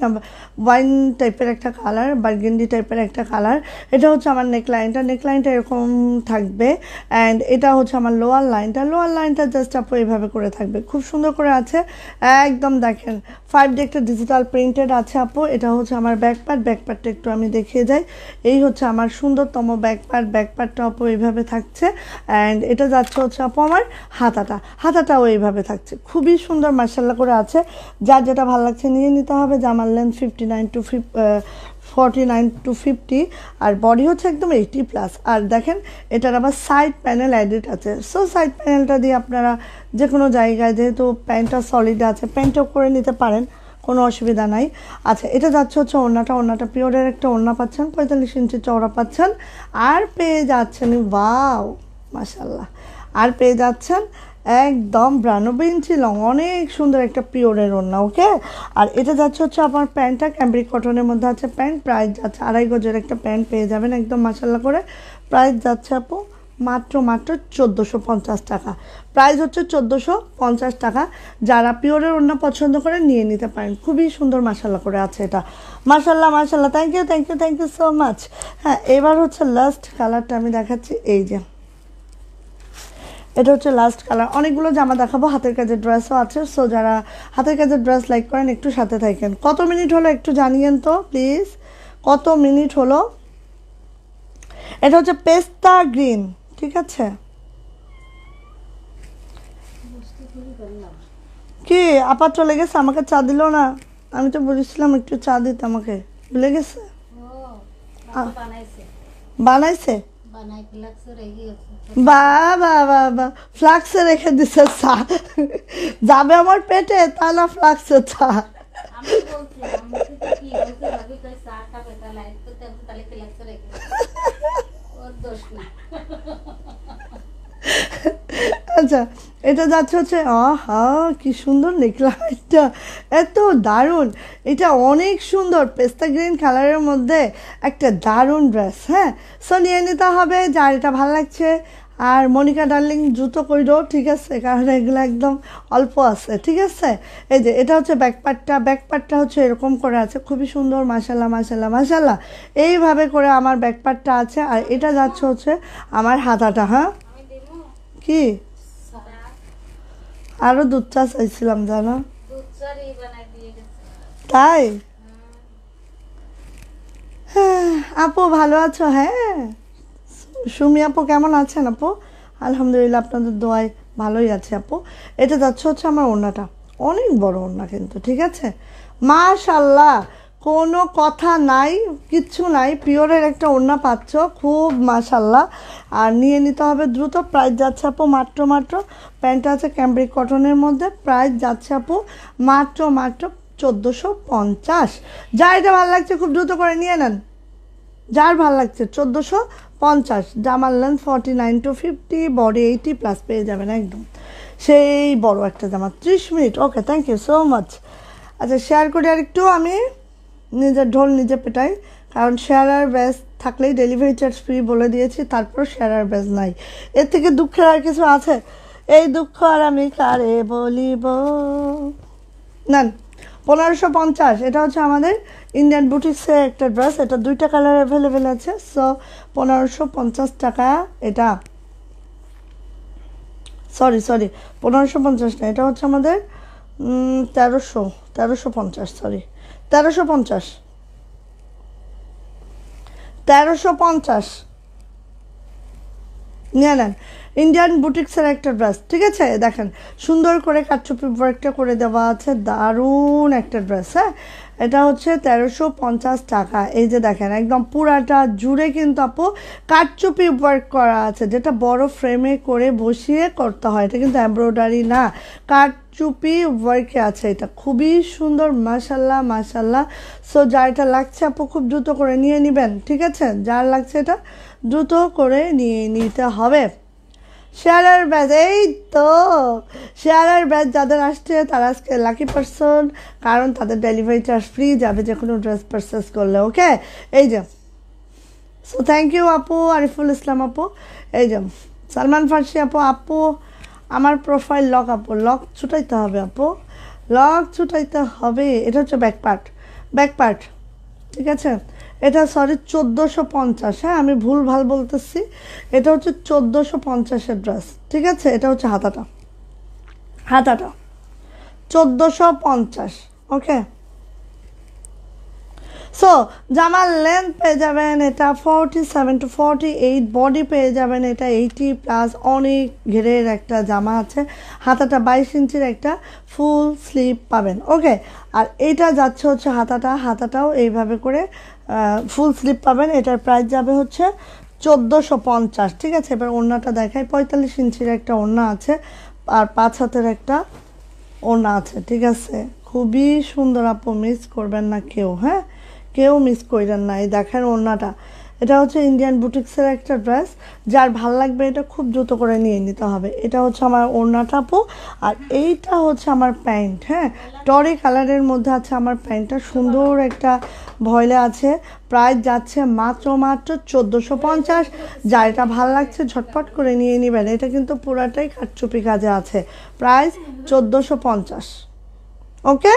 A: ওয়াইন টাইপের একটা কালার বার্গেন্ডি টাইপের একটা কালার এটা হচ্ছে আমার নেক লাইনটা নেক লাইনটা এরকম থাকবে অ্যান্ড এটা হচ্ছে আমার লোয়ার লাইনটা লোয়ার লাইনটা জাস্ট আপু এইভাবে করে থাকবে খুব সুন্দর করে আছে একদম দেখেন ফাইভ ডি একটা ডিজিটাল প্রিন্টেড আছে আপু এটা হচ্ছে আমার ব্যাকপ্যাট ব্যাকপ্যাটটা একটু আমি দেখিয়ে যাই এই হচ্ছে আমার সুন্দরতম ব্যাকপ্যাট ব্যাকপ্যাটটা আপু এইভাবে থাকছে অ্যান্ড এটা যাচ্ছে হচ্ছে আপু আমার হাতাটা হাতাটাও এইভাবে করে থাকছে খুবই সুন্দর মার্শাল্লা করে আছে যার যেটা ভালো লাগছে নিয়ে নিতে হবে জামার লেন্থ ফিফটি নাইন টু ফিফ ফর্টি নাইন টু ফিফটি আর বডি হচ্ছে একদম এইটি প্লাস আর দেখেন এটার আবার সাইড প্যানেল অ্যাডিট আছে সো সাইড প্যানেলটা দিয়ে আপনারা যে কোনো জায়গায় যেহেতু প্যান্টটা সলিড আছে প্যান্টটাও করে নিতে পারেন কোনো অসুবিধা নাই আচ্ছা এটা যাচ্ছে হচ্ছে ওনাটা ওনাটা পিওরের একটা ওনা পাচ্ছেন পঁয়তাল্লিশ ইঞ্চি চওড়া পাচ্ছেন আর পেয়ে যাচ্ছেন বাও মাসাল্লাহ আর পেয়ে যাচ্ছেন একদম ব্রানবে ছিল অনেক সুন্দর একটা পিওরের ওড়না ওকে আর এটা যাচ্ছে হচ্ছে আমার প্যান্টটা ক্যাম্ব্রিক কটনের মধ্যে আছে প্যান্ট প্রাইস যাচ্ছে আড়াই গজের একটা প্যান্ট পেয়ে যাবেন একদম মাসাল্লা করে প্রাইস যাচ্ছে আপু মাত্র মাত্র চোদ্দোশো পঞ্চাশ টাকা প্রাইস হচ্ছে চোদ্দোশো পঞ্চাশ টাকা যারা পিওরের ওড়না পছন্দ করে নিয়ে নিতে পারেন খুবই সুন্দর মাসাল্লা করে আছে এটা মাসাল্লাহ মাসাল্লাহ thank you thank you thank you so much হ্যাঁ এবার হচ্ছে লাস্ট কালারটা আমি দেখাচ্ছি এই যে এটা হচ্ছে লাস্ট কালার অনেকগুলো জামা দেখাবো হাতের কাজের ড্রেসও আছে সো যারা হাতের কাজের ড্রেস লাইক করেন একটু সাথে থাকেন কত মিনিট হলো একটু জানিয়েন তো প্লিজ কত মিনিট হলো এটা হচ্ছে পেস্তা গ্রিন ঠিক আছে কি আপা চলে গেছে আমাকে চা দিল না আমি তো বলেছিলাম একটু চা দিতে আমাকে ভুলে গেছে বানাইছে বা নাই ফ্ল্যাগস রেহি আছে বা বা বা বা ফ্ল্যাগস রেখে দিছসা জামে আমার পেটে তালা ফ্ল্যাগস তা আমাগো কি আমাগো কি গোকু গোকু সাতা পেটা লাইক তো তে তল ফ্ল্যাগস রেখে আর দশ না আচ্ছা এটা যাচ্ছে হচ্ছে হা কি সুন্দর নেকলাসটা এত দারুণ এটা অনেক সুন্দর পেস্তা গ্রিন কালারের মধ্যে একটা দারুণ ড্রেস হ্যাঁ সো নিয়ে নিতে হবে যার এটা ভালো লাগছে আর মনিকা ডার্লিং দ্রুত করিডো ঠিক আছে কারণ এগুলো একদম অল্প আছে ঠিক আছে এই যে এটা হচ্ছে ব্যাকপার্টটা ব্যাকপার্টটা হচ্ছে এরকম করে আছে খুবই সুন্দর মাসাল্লাহ মাসাল্লাহ মাসাল্লাহ এইভাবে করে আমার ব্যাকপার্টটা আছে আর এটা যাচ্ছে হচ্ছে আমার হাতাটা হ্যাঁ কি আরো দুধ চা চাইছিলাম জানো তাই হ্যাঁ, আপু ভালো আছো হ্যাঁ সুমি আপু কেমন আছেন আপু আলহামদুলিল্লাহ আপনাদের দোয়ায় ভালোই আছে আপু এটা যাচ্ছে হচ্ছে আমার ওনাটা অনেক বড় ওনা কিন্তু ঠিক আছে মাশাল্লাহ কোনো কথা নাই কিচ্ছু নাই পিওরের একটা ওড়না পাচ্ছ খুব মাসাল্লাহ আর নিয়ে নিতে হবে দ্রুত প্রাইস যাচ্ছে আপু মাত্র মাত্র প্যান্টটা আছে ক্যাম্ব্রিক কটনের মধ্যে প্রাইস যাচ্ছে আপু মাত্র মাত্র চোদ্দোশো পঞ্চাশ যা এটা ভালো লাগছে খুব দ্রুত করে নিয়ে নেন যার ভাল লাগছে চোদ্দোশো পঞ্চাশ জামার length forty nine to fifty body eighty plus পেয়ে যাবেন একদম সেই বড় একটা জামা ত্রিশ minute okay thank you so much আচ্ছা শেয়ার করি আর একটু আমি নিজের ঢোল নিজে পেটাই কারণ শেয়ারার ব্যাস থাকলেই ডেলিভারি চার্জ ফ্রি বলে দিয়েছি তারপর শেয়ারার ব্যাস নাই এর থেকে দুঃখের আর কিছু আছে এই দুঃখ আর আমি কারে বলিব নেন পনেরোশো পঞ্চাশ এটা হচ্ছে আমাদের ইন্ডিয়ান বুটিক্সের একটা ড্রেস এটা দুইটা কালার অ্যাভেলেবেল আছে সো পনেরোশো পঞ্চাশ টাকা এটা সরি সরি পনেরোশো পঞ্চাশ না এটা হচ্ছে আমাদের তেরোশো তেরোশো পঞ্চাশ সরি তেরোশো পঞ্চাশ তেরোশো পঞ্চাশ নিয়ে নেন ইন্ডিয়ান বুটিক্সের একটা ড্রেস ঠিক আছে দেখেন সুন্দর করে কাঠচুপি ওয়ার্কটা করে দেওয়া আছে দারুণ একটা ড্রেস হ্যাঁ এটা হচ্ছে তেরোশো পঞ্চাশ টাকা এই যে দেখেন একদম পুরাটা জুড়ে কিন্তু আপু কাঠচুপি ওয়ার্ক করা আছে যেটা বড় ফ্রেমে করে বসিয়ে করতে হয় এটা কিন্তু এমব্রয়ডারি না কাট চুপি ওয়ার্কে আছে এটা খুবই সুন্দর মাসাল্লাহ মাসাল্লাহ সো যা এটা লাগছে আপু খুব দ্রুত করে নিয়ে নেবেন ঠিক আছে যার লাগছে এটা দ্রুত করে নিয়ে নিতে হবে শেয়ারের ব্যাচ এই তো শেয়ারের ব্যাচ যাদের আসছে তারা আজকে লাকি পার্সন কারণ তাদের ডেলিভারি চার্জ ফ্রি যাবে যে কোনো ড্রেস পারচেস করলে ওকে এই যে সো থ্যাংক ইউ আপু আরিফুল ইসলাম আপু এই যে সালমান ফার্সি আপু আপু আমার প্রোফাইল লক আপু লক ছুটাইতে হবে আপু লক ছুটাইতে হবে এটা হচ্ছে ব্যাক পার্ট ব্যাক পার্ট ঠিক আছে এটা সরি চোদ্দোশো পঞ্চাশ হ্যাঁ আমি ভুল ভাল বলতেছি এটা হচ্ছে চোদ্দোশো পঞ্চাশের ড্রেস ঠিক আছে এটা হচ্ছে হাতাটা হাতাটা চোদ্দোশো পঞ্চাশ ওকে সো জামার লেন্থ পেয়ে যাবেন এটা forty seven to forty eight body পেয়ে যাবেন এটা এইটি প্লাস অনেক ঘেরের একটা জামা আছে হাতাটা বাইশ ইঞ্চির একটা ফুল স্লিপ পাবেন ওকে আর এটা যাচ্ছে হচ্ছে হাতাটা হাতাটাও এইভাবে করে ফুল স্লিপ পাবেন এটার প্রাইস যাবে হচ্ছে চোদ্দোশো পঞ্চাশ ঠিক আছে এবার ওড়নাটা দেখায় পঁয়তাল্লিশ ইঞ্চির একটা ওড়না আছে আর পাঁচ হাতের একটা ওড়না আছে ঠিক আছে খুবই সুন্দর আপু মিস করবেন না কেউ হ্যাঁ কেউ মিস করেন না এই দেখেন ওড়নাটা এটা হচ্ছে ইন্ডিয়ান বুটিক্সের একটা ড্রেস যার ভাল লাগবে এটা খুব দ্রুত করে নিয়ে নিতে হবে এটা হচ্ছে আমার টাপো আর এইটা হচ্ছে আমার প্যান্ট হ্যাঁ টরে কালারের মধ্যে আছে আমার প্যান্টটা সুন্দর একটা ভয়লে আছে প্রায় যাচ্ছে মাত্র মাত্র চোদ্দোশো পঞ্চাশ যা এটা ভাল লাগছে ঝটপট করে নিয়ে নেবেন এটা কিন্তু পুরাটাই কাটচুপি কাজে আছে প্রাইস চোদ্দোশো পঞ্চাশ ওকে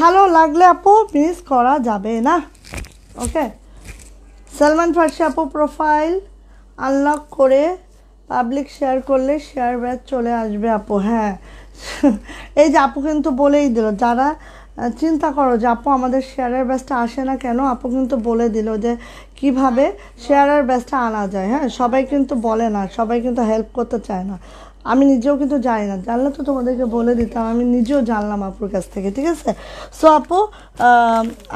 A: ভালো লাগলে আপু মিস করা যাবে না ওকে সালমান ফার্সি আপু প্রোফাইল আনলক করে পাবলিক শেয়ার করলে শেয়ার ব্যাচ চলে আসবে আপু হ্যাঁ এই যে আপু কিন্তু বলেই দিল যারা চিন্তা করো যে আপু আমাদের শেয়ারের ব্যাচটা আসে না কেন আপু কিন্তু বলে দিল যে কিভাবে শেয়ারের ব্যাচটা আনা যায় হ্যাঁ সবাই কিন্তু বলে না সবাই কিন্তু হেল্প করতে চায় না আমি নিজেও কিন্তু জানি না জানলে তো তোমাদেরকে বলে দিতাম আমি নিজেও জানলাম আপুর কাছ থেকে ঠিক আছে সো আপু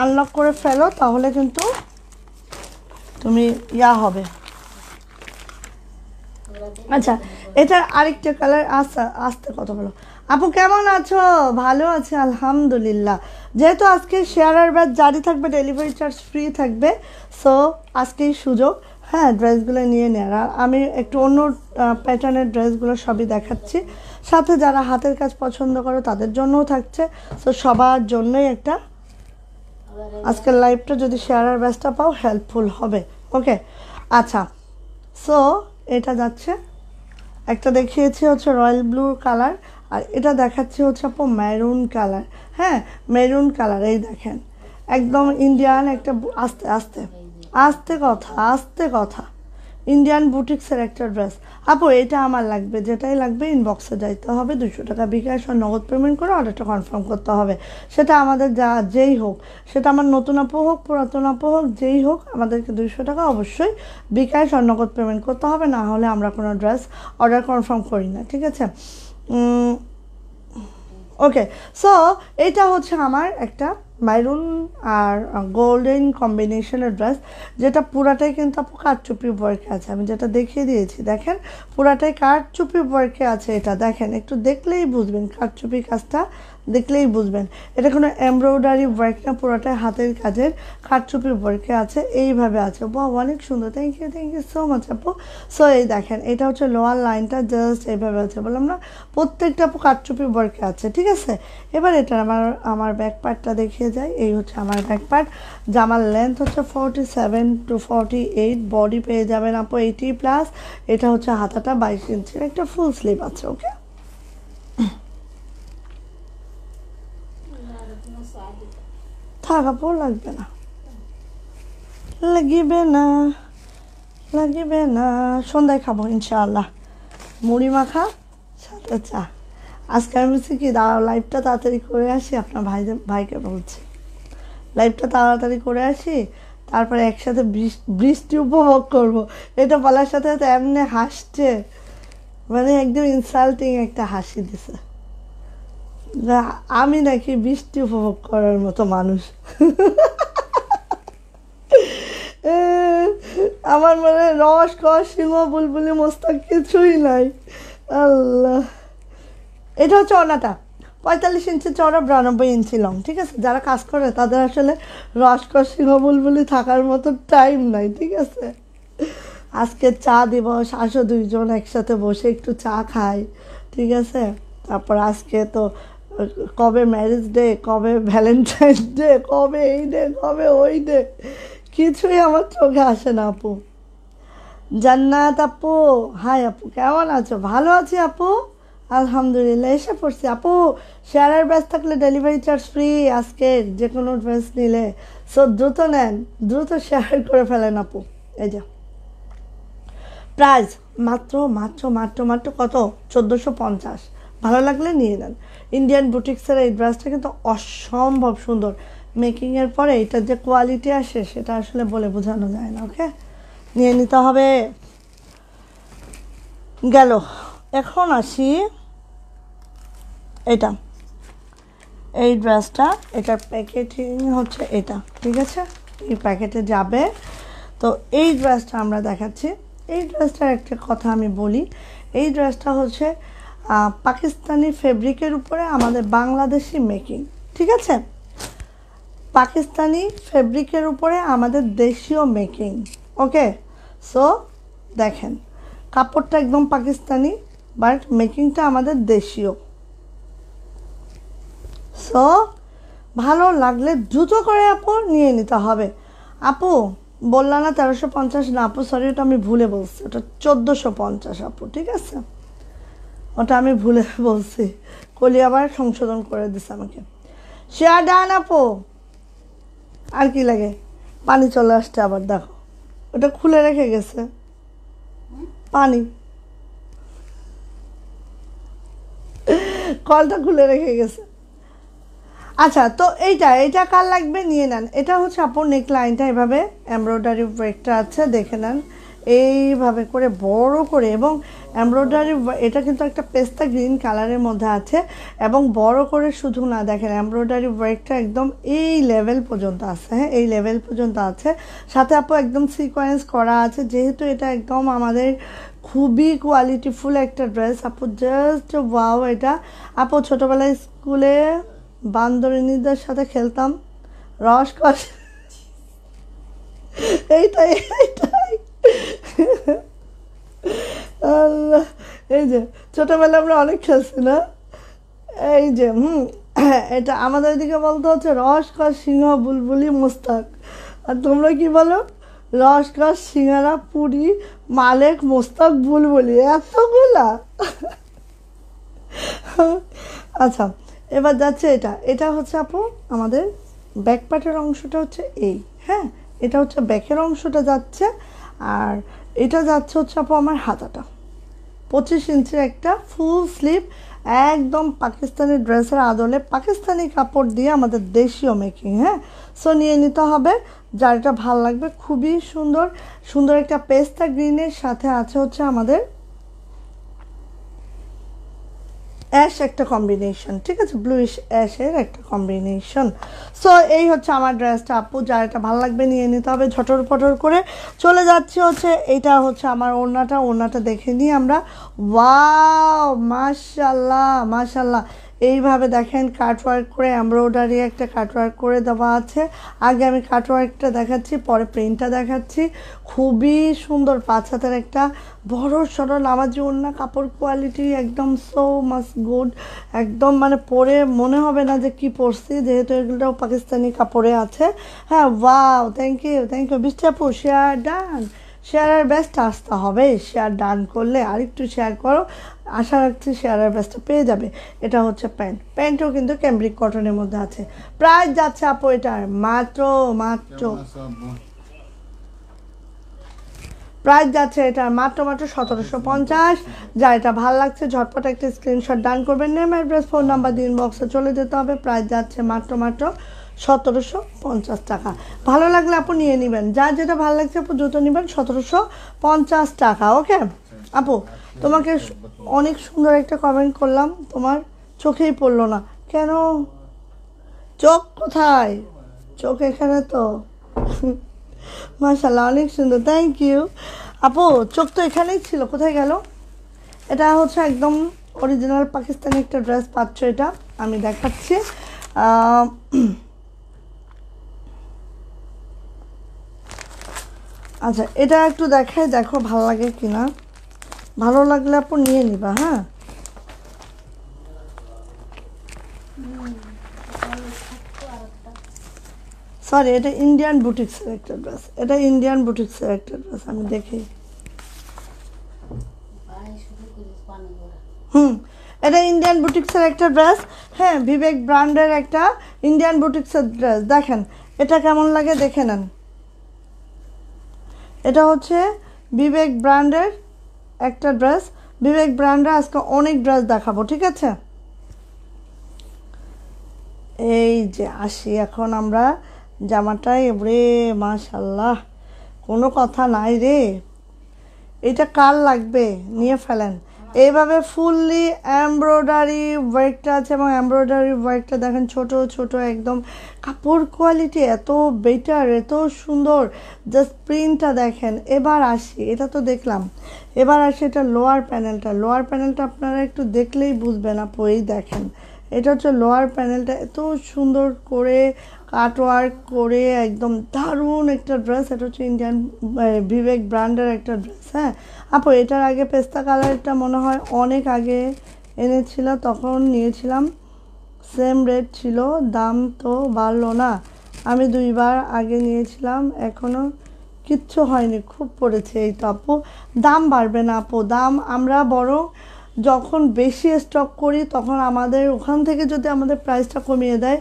A: আনলক করে ফেলো তাহলে কিন্তু তুমি ইয়া হবে আচ্ছা এটার আরেকটা কালার আস্তে আস্তে কত বলো আপু কেমন আছো ভালো আছে আলহামদুলিল্লাহ যেহেতু আজকে আর বা জারি থাকবে ডেলিভারি চার্জ ফ্রি থাকবে সো আজকেই সুযোগ হ্যাঁ ড্রেসগুলো নিয়ে নেন আর আমি একটু অন্য প্যাটার্নের ড্রেসগুলো সবই দেখাচ্ছি সাথে যারা হাতের কাজ পছন্দ করে তাদের জন্যও থাকছে সো সবার জন্যই একটা আজকের লাইফটা যদি শেয়ার আর ব্যাসটা পাও হেল্পফুল হবে ওকে আচ্ছা সো এটা যাচ্ছে একটা দেখিয়েছি হচ্ছে রয়্যাল ব্লু কালার আর এটা দেখাচ্ছি হচ্ছে আপু মেরুন কালার হ্যাঁ মেরুন কালার এই দেখেন একদম ইন্ডিয়ান একটা আস্তে আস্তে আস্তে কথা আস্তে কথা ইন্ডিয়ান বুটিক্সের একটা ড্রেস আপু এটা আমার লাগবে যেটাই লাগবে ইনবক্সে যাইতে হবে দুশো টাকা বিকাশ আর নগদ পেমেন্ট করে অর্ডারটা কনফার্ম করতে হবে সেটা আমাদের যা যেই হোক সেটা আমার নতুন আপু হোক পুরাতন আপু হোক যেই হোক আমাদেরকে দুশো টাকা অবশ্যই বিকাশ আর নগদ পেমেন্ট করতে হবে না হলে আমরা কোনো ড্রেস অর্ডার কনফার্ম করি না ঠিক আছে ওকে সো এটা হচ্ছে আমার একটা মাইরুন আর গোল্ডেন কম্বিনেশনের ড্রেস যেটা পুরাটাই কিন্তু আপু কাঠচুপি ওয়ার্কে আছে আমি যেটা দেখিয়ে দিয়েছি দেখেন পুরাটাই কাঠচুপি ওয়ার্কে আছে এটা দেখেন একটু দেখলেই বুঝবেন কাঠচুপি কাজটা দেখলেই বুঝবেন এটা কোনো এমব্রয়ডারি ওয়ার্ক না পুরোটাই হাতের কাজের কাঠচুপির ওয়ার্কে আছে এইভাবে আছে বা অনেক সুন্দর thank you thank you so much আপু সো এই দেখেন এটা হচ্ছে লোয়ার লাইনটা জাস্ট এইভাবে আছে বললাম না প্রত্যেকটা আপু কাঠচুপির ওয়ার্কে আছে ঠিক আছে এবার এটা আমার আমার ব্যাক পার্টটা দেখিয়ে যায় এই হচ্ছে আমার ব্যাক পার্ট জামার লেন্থ হচ্ছে forty seven to forty eight body পেয়ে যাবেন আপু এইটি প্লাস এটা হচ্ছে হাতাটা বাইশ ইঞ্চির একটা ফুল স্লিভ আছে ওকে থাকাপো লাগবে না লাগিবে না লাগিবে না সন্ধ্যায় খাবো ইনশাআল্লাহ মুড়ি মাখা সাথে চা আজকে আমি বলছি কি দাঁড়াও লাইভটা তাড়াতাড়ি করে আসি আপনার ভাইদের ভাইকে বলছি লাইফটা তাড়াতাড়ি করে আসি তারপরে একসাথে বৃষ্টি উপভোগ করব এটা বলার সাথে তো এমনি হাসছে মানে একদম ইনসাল্টিং একটা হাসি দিছে না আমি নাকি বৃষ্টি উপভোগ করার মতো মানুষ আমার মানে রস কস সিংহ বুলবুলি মোস্তাক কিছুই নাই আল্লাহ এটা হচ্ছে অনাটা পঁয়তাল্লিশ ইঞ্চি চড়া বিরানব্বই ইঞ্চি লং ঠিক আছে যারা কাজ করে তাদের আসলে রসকস সিংহ বুলবুলি থাকার মতো টাইম নাই ঠিক আছে আজকে চা দিবস আসো দুইজন একসাথে বসে একটু চা খাই ঠিক আছে তারপর আজকে তো কবে ম্যারেজ ডে কবে ভ্যালেন্টাইন ডে কবে এই ডে কবে ওই ডে কিছুই আমার চোখে আসে না আপু জান্নাত আপু হাই আপু কেমন আছো ভালো আছি আপু আলহামদুলিল্লাহ এসে পড়ছি আপু শেয়ারের ব্যাস থাকলে ডেলিভারি চার্জ ফ্রি আজকে যে কোনো ড্রেস নিলে সো দ্রুত নেন দ্রুত শেয়ার করে ফেলেন আপু এই যে প্রাইস মাত্র মাত্র মাত্র মাত্র কত চোদ্দোশো পঞ্চাশ ভালো লাগলে নিয়ে নেন ইন্ডিয়ান বুটিক্সের এই ড্রেসটা কিন্তু অসম্ভব সুন্দর মেকিংয়ের পরে এটার যে কোয়ালিটি আসে সেটা আসলে বলে বোঝানো যায় না ওকে নিয়ে নিতে হবে গেল এখন আসি এটা এই ড্রেসটা এটার প্যাকেটিং হচ্ছে এটা ঠিক আছে এই প্যাকেটে যাবে তো এই ড্রেসটা আমরা দেখাচ্ছি এই ড্রেসটার একটা কথা আমি বলি এই ড্রেসটা হচ্ছে পাকিস্তানি ফেব্রিকের উপরে আমাদের বাংলাদেশি মেকিং ঠিক আছে পাকিস্তানি ফেব্রিকের উপরে আমাদের দেশীয় মেকিং ওকে সো দেখেন কাপড়টা একদম পাকিস্তানি বাট মেকিংটা আমাদের দেশীয় সো ভালো লাগলে দ্রুত করে আপু নিয়ে নিতে হবে আপু বললাম না তেরোশো পঞ্চাশ না আপু সরি ওটা আমি ভুলে বলছি ওটা চোদ্দোশো পঞ্চাশ আপু ঠিক আছে ওটা আমি ভুলে বলছি কলি আবার সংশোধন করে দিছে আমাকে শেয়ার ডান আপো আর কি লাগে পানি চলে আসছে আবার দেখো ওটা খুলে রেখে গেছে পানি কলটা খুলে রেখে গেছে আচ্ছা তো এইটা এটা কার লাগবে নিয়ে নেন এটা হচ্ছে আপুর নেক লাইনটা এভাবে এমব্রয়ডারি ওয়েকটা আছে দেখে নেন এইভাবে করে বড় করে এবং এমব্রয়ডারি এটা কিন্তু একটা পেস্তা গ্রিন কালারের মধ্যে আছে এবং বড় করে শুধু না দেখেন এমব্রয়ডারি ওয়ার্কটা একদম এই লেভেল পর্যন্ত আছে হ্যাঁ এই লেভেল পর্যন্ত আছে সাথে আপু একদম সিকোয়েন্স করা আছে যেহেতু এটা একদম আমাদের খুবই কোয়ালিটিফুল একটা ড্রেস আপু জাস্ট ওয়াও এটা আপু ছোটোবেলায় স্কুলে বান্দরিনীদের সাথে খেলতাম রস কষ এইটাই এইটাই আল্লাহ এই যে ছোটবেলা আমরা অনেক খেলছি না এই যে হুম এটা আমাদের দিকে বলতে হচ্ছে রসকস সিংহ বুলবুলি মোস্তাক আর তোমরা কি বলো রসকস সিঙ্গারা পুরি মালেক মোস্তাক বুলবুলি এতগুলা আচ্ছা এবার যাচ্ছে এটা এটা হচ্ছে আপু আমাদের ব্যাকপ্যাটের অংশটা হচ্ছে এই হ্যাঁ এটা হচ্ছে ব্যাকের অংশটা যাচ্ছে আর এটা যাচ্ছে হচ্ছে আপু আমার হাতাটা পঁচিশ ইঞ্চির একটা ফুল স্লিভ একদম পাকিস্তানি ড্রেসের আদলে পাকিস্তানি কাপড় দিয়ে আমাদের দেশীয় মেকিং হ্যাঁ সো নিয়ে নিতে হবে যার এটা ভাল লাগবে খুবই সুন্দর সুন্দর একটা পেস্তা গ্রিনের সাথে আছে হচ্ছে আমাদের অ্যাশ একটা কম্বিনেশন ঠিক আছে ব্লুইশ অ্যাশের একটা কম্বিনেশন সো এই হচ্ছে আমার ড্রেসটা আপু যা এটা ভালো লাগবে নিয়ে নিতে হবে ঝটর পটর করে চলে যাচ্ছে হচ্ছে এটা হচ্ছে আমার ওড়নাটা ওড়নাটা দেখে নিই আমরা ওয়াও মাশাল্লাহ মাশাল্লাহ এইভাবে দেখেন কাটওয়ার্ক করে এমব্রয়ডারি একটা কাটওয়ার্ক করে দেওয়া আছে আগে আমি কাটওয়ার্কটা দেখাচ্ছি পরে প্রিন্টটা দেখাচ্ছি খুবই সুন্দর পাঁচ হাতের একটা বড় আমার লামাজি ওড়না কাপড় কোয়ালিটি একদম সো মাস গুড একদম মানে পরে মনে হবে না যে কি পরছি যেহেতু এগুলো পাকিস্তানি কাপড়ে আছে হ্যাঁ wow thank you thank you বিস্তাপুর শেয়ার ডান শেয়ারের বেস্ট আসতে হবে শেয়ার ডান করলে আরেকটু শেয়ার করো আশা রাখছি শেয়ারের বেস্টটা পেয়ে যাবে এটা হচ্ছে প্যান্ট প্যান্টও কিন্তু ক্যামব্রিক কটনের মধ্যে আছে প্রাইস যাচ্ছে আপু এটার মাত্র মাত্র প্রাইস যাচ্ছে এটার মাত্র মাত্র সতেরোশো পঞ্চাশ যা এটা ভাল লাগছে ঝটপট একটা স্ক্রিনশট ডান করবেন নেম অ্যাড্রেস ফোন নাম্বার দিন বক্সে চলে যেতে হবে প্রাইস যাচ্ছে মাত্র মাত্র সতেরোশো পঞ্চাশ টাকা ভালো লাগলে আপু নিয়ে নেবেন যা যেটা ভালো লাগছে আপু জুতো নেবেন সতেরোশো পঞ্চাশ টাকা ওকে আপু তোমাকে অনেক সুন্দর একটা কমেন্ট করলাম তোমার চোখেই পড়লো না কেন চোখ কোথায় চোখ এখানে তো মার্শাল্লাহ অনেক সুন্দর থ্যাংক ইউ আপু চোখ তো এখানেই ছিল কোথায় গেল এটা হচ্ছে একদম অরিজিনাল পাকিস্তানি একটা ড্রেস পাচ্ছ এটা আমি দেখাচ্ছি আচ্ছা এটা একটু দেখায় দেখো ভালো লাগে কি না ভালো লাগলে আপু নিয়ে নিবা হ্যাঁ সরি এটা ইন্ডিয়ান বুটিক্সের একটা ড্রেস এটা ইন্ডিয়ান বুটিক্সের একটা ড্রেস আমি দেখি হুম এটা ইন্ডিয়ান বুটিক্সের একটা ড্রেস হ্যাঁ বিবেক ব্র্যান্ডের একটা ইন্ডিয়ান বুটিক্সের ড্রেস দেখেন এটা কেমন লাগে দেখে নেন এটা হচ্ছে বিবেক ব্র্যান্ডের একটা ড্রেস বিবেক ব্র্যান্ডের আজকে অনেক ড্রেস দেখাবো ঠিক আছে এই যে আসি এখন আমরা জামাটা এবড়ে মাশাল্লাহ কোনো কথা নাই রে এটা কার লাগবে নিয়ে ফেলেন এইভাবে ফুললি এমব্রয়ডারি ওয়ার্কটা আছে এবং এমব্রয়ডারি ওয়ার্কটা দেখেন ছোট ছোট একদম কাপড় কোয়ালিটি এত বেটার এত সুন্দর জাস্ট প্রিন্টটা দেখেন এবার আসি এটা তো দেখলাম এবার আসি এটা লোয়ার প্যানেলটা লোয়ার প্যানেলটা আপনারা একটু দেখলেই বুঝবেন আপু এই দেখেন এটা হচ্ছে লোয়ার প্যানেলটা এত সুন্দর করে কাটওয়ার্ক করে একদম দারুণ একটা ড্রেস এটা হচ্ছে ইন্ডিয়ান বিবেক ব্র্যান্ডের একটা ড্রেস হ্যাঁ আপু এটার আগে পেস্তা কালারটা মনে হয় অনেক আগে এনেছিল তখন নিয়েছিলাম সেম রেট ছিল দাম তো বাড়লো না আমি দুইবার আগে নিয়েছিলাম এখনও কিচ্ছু হয়নি খুব পড়েছে এই তো আপু দাম বাড়বে না আপু দাম আমরা বরং যখন বেশি স্টক করি তখন আমাদের ওখান থেকে যদি আমাদের প্রাইসটা কমিয়ে দেয়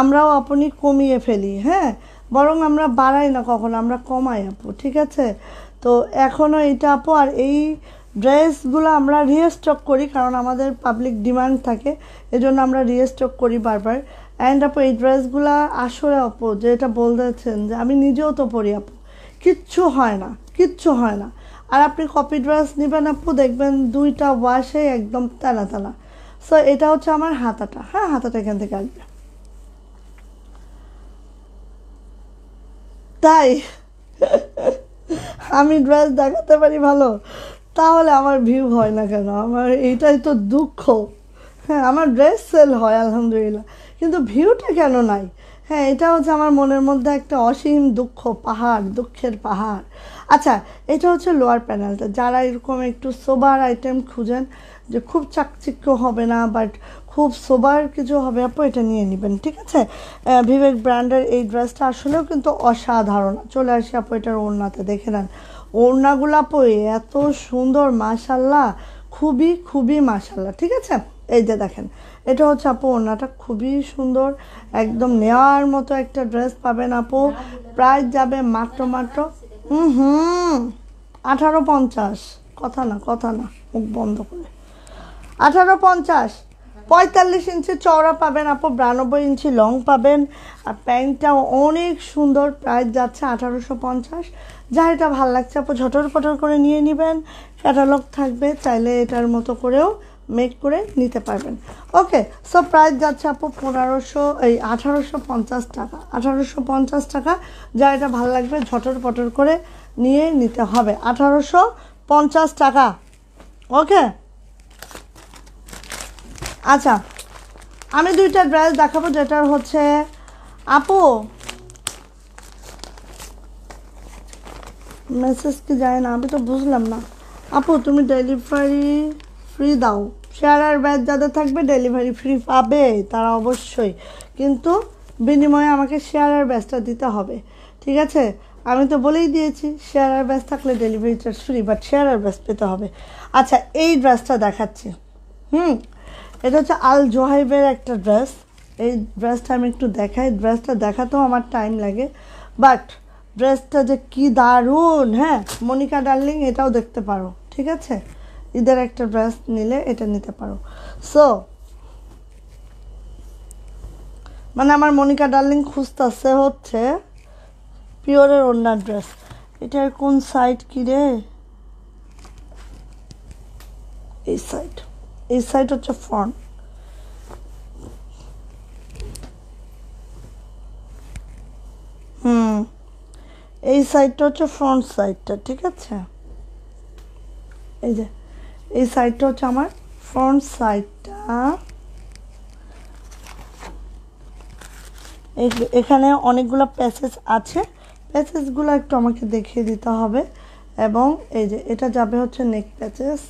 A: আমরাও আপনি কমিয়ে ফেলি হ্যাঁ বরং আমরা বাড়াই না কখনো আমরা কমাই আপু ঠিক আছে তো এখনও এটা আপু আর এই ড্রেসগুলো আমরা রিস্টক করি কারণ আমাদের পাবলিক ডিমান্ড থাকে এজন্য আমরা রিস্টক করি বারবার অ্যান্ড আপু এই ড্রেসগুলো আসলে আপু যেটা বলতেছেন যে আমি নিজেও তো পরি আপু কিচ্ছু হয় না কিচ্ছু হয় না আর আপনি কপি ড্রেস নেবেন আপু দেখবেন দুইটা ওয়াশে একদম তেলা তেলা সো এটা হচ্ছে আমার হাতাটা হ্যাঁ হাতাটা এখান থেকে আসবে তাই আমি ড্রেস দেখাতে পারি ভালো তাহলে আমার ভিউ হয় না কেন আমার এইটাই তো দুঃখ হ্যাঁ আমার ড্রেস সেল হয় আলহামদুলিল্লাহ কিন্তু ভিউটা কেন নাই হ্যাঁ এটা হচ্ছে আমার মনের মধ্যে একটা অসীম দুঃখ পাহাড় দুঃখের পাহাড় আচ্ছা এটা হচ্ছে লোয়ার প্যানেলটা যারা এরকম একটু সোবার আইটেম খুঁজেন যে খুব চাকচিক্য হবে না বাট খুব সোবার কিছু হবে আপু এটা নিয়ে নেবেন ঠিক আছে বিবেক ব্র্যান্ডের এই ড্রেসটা আসলেও কিন্তু অসাধারণ চলে আসি আপু এটার ওড়নাতে দেখে নেন ওড়নাগুলো আপু এত সুন্দর মাসাল্লাহ খুবই খুবই মাসাল্লাহ ঠিক আছে এই যে দেখেন এটা হচ্ছে আপু ওড়নাটা খুবই সুন্দর একদম নেওয়ার মতো একটা ড্রেস পাবেন আপু প্রাইস যাবে মাত্র মাত্র হুম হুম আঠারো পঞ্চাশ কথা না কথা না মুখ বন্ধ করে আঠারো পঞ্চাশ পঁয়তাল্লিশ ইঞ্চি চওড়া পাবেন আপু বিরানব্বই ইঞ্চি লং পাবেন আর প্যান্টটাও অনেক সুন্দর প্রাইস যাচ্ছে আঠারোশো পঞ্চাশ যা এটা ভাল লাগছে আপু ঝটর পটর করে নিয়ে নেবেন ক্যাটালগ থাকবে চাইলে এটার মতো করেও মেক করে নিতে পারবেন ওকে সো প্রাইস যাচ্ছে আপু পনেরোশো এই আঠারোশো পঞ্চাশ টাকা আঠারোশো পঞ্চাশ টাকা যা এটা ভাল লাগবে ঝটর পটর করে নিয়ে নিতে হবে আঠারোশো পঞ্চাশ টাকা ওকে আচ্ছা আমি দুইটা ড্রেস দেখাবো যেটার হচ্ছে আপু মেসেজ কি যায় না আমি তো বুঝলাম না আপু তুমি ডেলিভারি ফ্রি দাও শেয়ারার ব্যাচ যাদের থাকবে ডেলিভারি ফ্রি পাবে তারা অবশ্যই কিন্তু বিনিময়ে আমাকে শেয়ারার ব্যাচটা দিতে হবে ঠিক আছে আমি তো বলেই দিয়েছি শেয়ারার ব্যাচ থাকলে delivery charge free but sharer badge পেতে হবে আচ্ছা এই ড্রেসটা দেখাচ্ছি হুম এটা হচ্ছে আল জোহাইবের একটা ড্রেস এই ড্রেসটা আমি একটু দেখাই ড্রেসটা দেখাতেও আমার টাইম লাগে বাট ড্রেসটা যে কি দারুণ হ্যাঁ মনিকা ডার্লিং এটাও দেখতে পারো ঠিক আছে ঈদের একটা ড্রেস নিলে এটা নিতে পারো সো মানে আমার মনিকা ডার্লিং খুঁজতেছে হচ্ছে পিওরের ওনার ড্রেস এটার কোন সাইড কী রে এই সাইড এই সাইড হচ্ছে ফ্রন্ট হুম এই সাইডটা হচ্ছে ফ্রন্ট সাইডটা ঠিক আছে এই যে এই সাইডটা হচ্ছে আমার ফ্রন্ট সাইডটা এখানে অনেকগুলো প্যাসেজ আছে প্যাসেজগুলো একটু আমাকে দেখিয়ে দিতে হবে এবং এই যে এটা যাবে হচ্ছে নেক প্যাচেস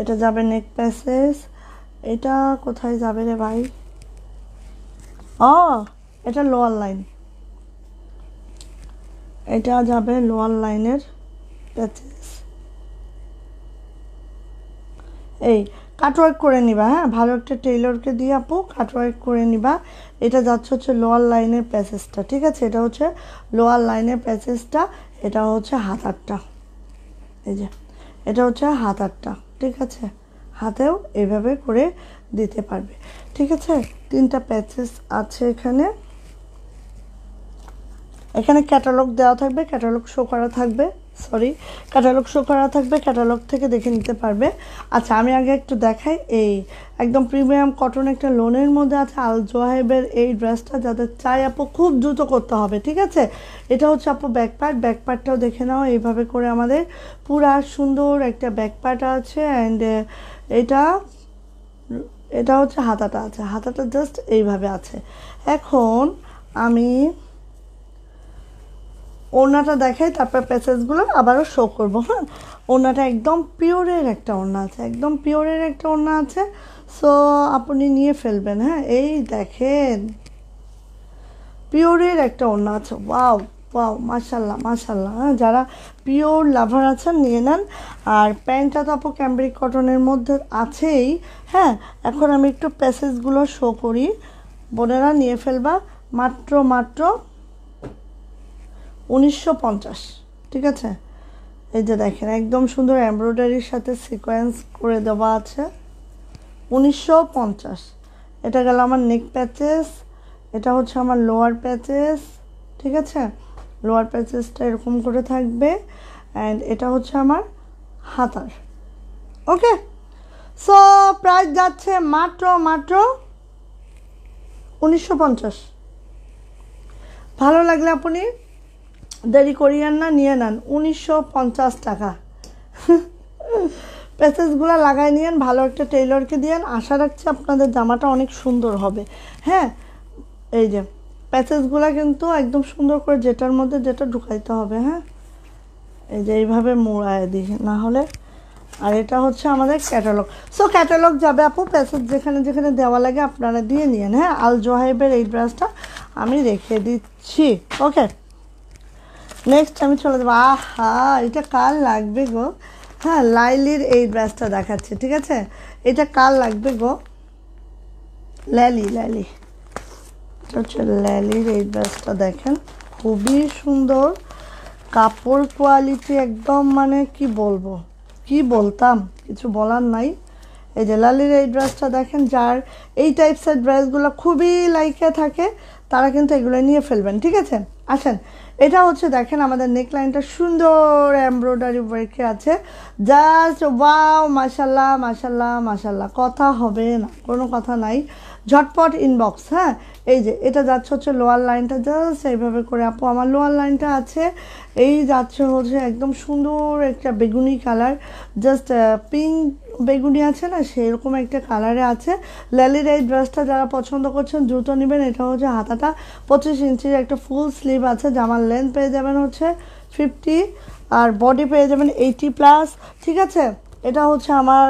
A: এটা যাবে নেক প্যাসেজ এটা কোথায় যাবে রে ভাই ও এটা লোয়ার লাইন এটা যাবে লোয়ার লাইনের প্যাচেস এই কাটওয়ার্ক করে নিবা হ্যাঁ ভালো একটা টেইলরকে দিয়ে আপু কাটওয়ার্ক করে নিবা এটা যাচ্ছে হচ্ছে লোয়ার লাইনের প্যাসেজটা ঠিক আছে এটা হচ্ছে লোয়ার লাইনের প্যাসেজটা এটা হচ্ছে হাতারটা এই যে এটা হচ্ছে হাতারটা ঠিক আছে হাতেও এভাবে করে দিতে পারবে ঠিক আছে তিনটা প্যাচেস আছে এখানে এখানে ক্যাটালগ দেওয়া থাকবে ক্যাটালগ শো করা থাকবে সরি ক্যাটালগ শো করা থাকবে ক্যাটালগ থেকে দেখে নিতে পারবে আচ্ছা আমি আগে একটু দেখাই এই একদম প্রিমিয়াম কটন একটা লোনের মধ্যে আছে আল জোয়াহেবের এই ড্রেসটা যাদের চাই আপু খুব দ্রুত করতে হবে ঠিক আছে এটা হচ্ছে আপু ব্যাকপার্ট ব্যাকপার্টটাও দেখে নাও এইভাবে করে আমাদের পুরা সুন্দর একটা ব্যাকপার্ট আছে অ্যান্ড এটা এটা হচ্ছে হাতাটা আছে হাতাটা জাস্ট এইভাবে আছে এখন আমি ওড়নাটা দেখাই তারপর প্যাসেজগুলো আবারও শো করবো হ্যাঁ ওড়নাটা একদম পিওরের একটা ওড়না আছে একদম পিওরের একটা ওড়না আছে সো আপনি নিয়ে ফেলবেন হ্যাঁ এই দেখেন পিওরের একটা ওড়না আছে ওয়াও ওয়াও মাশাল্লাহ মাশাল্লাহ হ্যাঁ যারা পিওর লাভার আছেন নিয়ে নেন আর প্যান্টটা তো আপু ক্যাম্ব্রিক কটনের মধ্যে আছেই হ্যাঁ এখন আমি একটু প্যাসেজগুলো শো করি বোনেরা নিয়ে ফেলবা মাত্র মাত্র উনিশশো ঠিক আছে এই যে দেখেন একদম সুন্দর এমব্রয়ডারির সাথে সিকোয়েন্স করে দেওয়া আছে উনিশশো এটা গেল আমার নেক প্যাচেস এটা হচ্ছে আমার লোয়ার প্যাচেস ঠিক আছে লোয়ার প্যাচেসটা এরকম করে থাকবে অ্যান্ড এটা হচ্ছে আমার হাতার ওকে সো প্রাইস যাচ্ছে মাত্র মাত্র উনিশশো ভালো লাগলে আপনি দেরি করিয়েন না নিয়ে নেন উনিশশো পঞ্চাশ টাকা প্যাসেজগুলো লাগাই নিয়েন ভালো একটা টেইলরকে দিয়েন আশা রাখছি আপনাদের জামাটা অনেক সুন্দর হবে হ্যাঁ এই যে প্যাসেজগুলো কিন্তু একদম সুন্দর করে যেটার মধ্যে যেটা ঢুকাইতে হবে হ্যাঁ এই যে এইভাবে মোড়ায় দিই না হলে আর এটা হচ্ছে আমাদের ক্যাটালগ সো ক্যাটালগ যাবে আপু প্যাসেজ যেখানে যেখানে দেওয়া লাগে আপনারা দিয়ে নিন হ্যাঁ আল জোহাইবের এই ড্রেসটা আমি রেখে দিচ্ছি ওকে নেক্সট আমি চলে দেবো আহা এটা কাল লাগবে গো হ্যাঁ লাইলির এই ড্রেসটা দেখাচ্ছে ঠিক আছে এটা কাল লাগবে গো ল্যালি ল্যালি হচ্ছে ল্যালির এই ড্রেসটা দেখেন খুবই সুন্দর কাপড় কোয়ালিটি একদম মানে কি বলবো কি বলতাম কিছু বলার নাই এই যে লালির এই ড্রেসটা দেখেন যার এই টাইপসের ড্রেসগুলো খুবই লাইকে থাকে তারা কিন্তু এগুলো নিয়ে ফেলবেন ঠিক আছে আসেন এটা হচ্ছে দেখেন আমাদের নেকলাইনটা সুন্দর এমব্রয়ডারি ওয়ার্কে আছে জাস্ট ওয়াও মাসাল্লাহ মাসাল্লাহ মাসাল্লাহ কথা হবে না কোনো কথা নাই ঝটপট ইনবক্স হ্যাঁ এই যে এটা যাচ্ছে হচ্ছে লোয়ার লাইনটা জাস্ট এইভাবে করে আপু আমার লোয়ার লাইনটা আছে এই যাচ্ছে হচ্ছে একদম সুন্দর একটা বেগুনি কালার জাস্ট পিঙ্ক বেগুনি আছে না সেরকম একটা কালারে আছে ল্যালির এই ড্রেসটা যারা পছন্দ করছেন দ্রুত নেবেন এটা হচ্ছে হাতাটা পঁচিশ ইঞ্চির একটা ফুল স্লিভ আছে জামার লেন্থ পেয়ে যাবেন হচ্ছে ফিফটি আর বডি পেয়ে যাবেন এইটি প্লাস ঠিক আছে এটা হচ্ছে আমার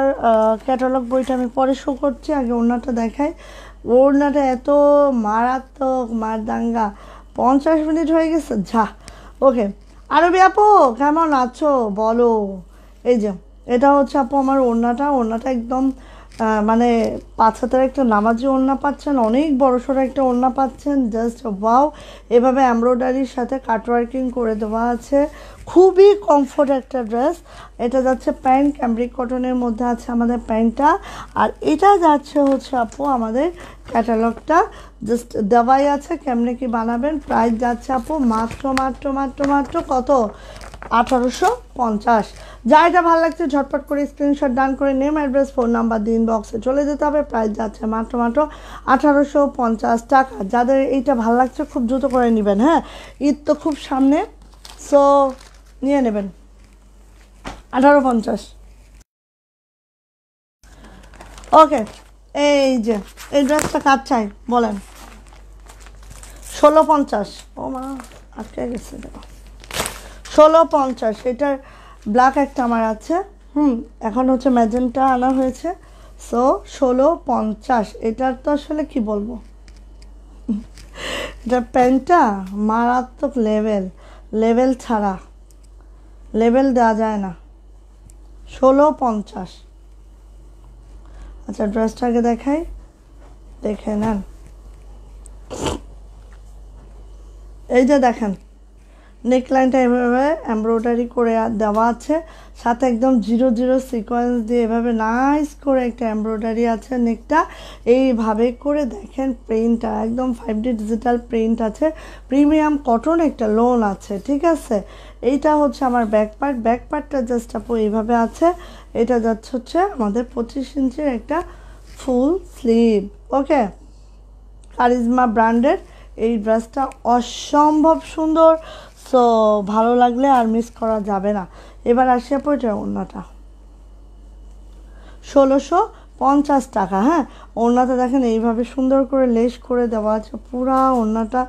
A: ক্যাটালগ বইটা আমি পরে শো করছি আগে ওড়নাটা দেখাই ওড়নাটা এত মারাত্মক মারদাঙ্গা পঞ্চাশ মিনিট হয়ে গেছে যা ওকে আরবি আপু কেমন আছো বলো এই যে এটা হচ্ছে আপু আমার ওড়নাটা ওড়নাটা একদম মানে পাঁচ হাতের একটা নামাজি ওড়না পাচ্ছেন অনেক বড় সড়ো একটা ওড়না পাচ্ছেন জাস্ট ওয়াও এভাবে এমব্রয়ডারির সাথে কাটওয়ার্কিং করে দেওয়া আছে খুবই কমফোর্ট একটা ড্রেস এটা যাচ্ছে প্যান্ট ক্যামব্রিক কটনের মধ্যে আছে আমাদের প্যান্টটা আর এটা যাচ্ছে হচ্ছে আপু আমাদের ক্যাটালগটা জাস্ট দেওয়াই আছে কেমনে কি বানাবেন প্রাইস যাচ্ছে আপু মাত্র মাত্র মাত্র মাত্র কত আঠারোশো পঞ্চাশ যা এটা ভালো লাগছে ঝটপট করে স্ক্রিনশট ডান করে নেম অ্যাড্রেস ফোন নাম্বার দিন বক্সে চলে যেতে হবে প্রাইস যাচ্ছে মাত্র মাত্র আঠারোশো পঞ্চাশ টাকা যাদের এইটা ভালো লাগছে খুব দ্রুত করে নেবেন হ্যাঁ ঈদ তো খুব সামনে সো নিয়ে নেবেন আঠারো পঞ্চাশ ওকে এই যে এই ড্রেসটা কার চাই বলেন ষোলো পঞ্চাশ ও মা আটকে গেছে দেখো ষোলো পঞ্চাশ এটার ব্ল্যাক একটা আমার আছে হুম এখন হচ্ছে ম্যাজেন্টা আনা হয়েছে সো ষোলো পঞ্চাশ এটার তো আসলে কি বলবো এটার প্যান্টটা মারাত্মক লেভেল লেভেল ছাড়া লেভেল দেওয়া যায় না ষোলো পঞ্চাশ আচ্ছা ড্রেসটাকে দেখাই দেখে নেন এই যে দেখেন নেকলাইনটা এভাবে এমব্রয়ডারি করে দেওয়া আছে সাথে একদম জিরো জিরো সিকোয়েন্স দিয়ে এভাবে নাইস করে একটা এমব্রয়ডারি আছে নেকটা এইভাবে করে দেখেন প্রিন্টটা একদম ফাইভ ডি ডিজিটাল প্রিন্ট আছে প্রিমিয়াম কটন একটা লোন আছে ঠিক আছে এইটা হচ্ছে আমার ব্যাক পার্ট ব্যাক পার্টটা জাস্ট আপু এইভাবে আছে এটা যাচ্ছে হচ্ছে আমাদের পঁচিশ ইঞ্চির একটা ফুল স্লিভ ওকে কারিজমা ব্র্যান্ডের এই ড্রেসটা অসম্ভব সুন্দর সো ভালো লাগলে আর মিস করা যাবে না এবার আসি আপু এটা অন্যটা ষোলোশো পঞ্চাশ টাকা হ্যাঁ ওড়নাটা দেখেন এইভাবে সুন্দর করে লেস করে দেওয়া আছে পুরা ওড়নাটা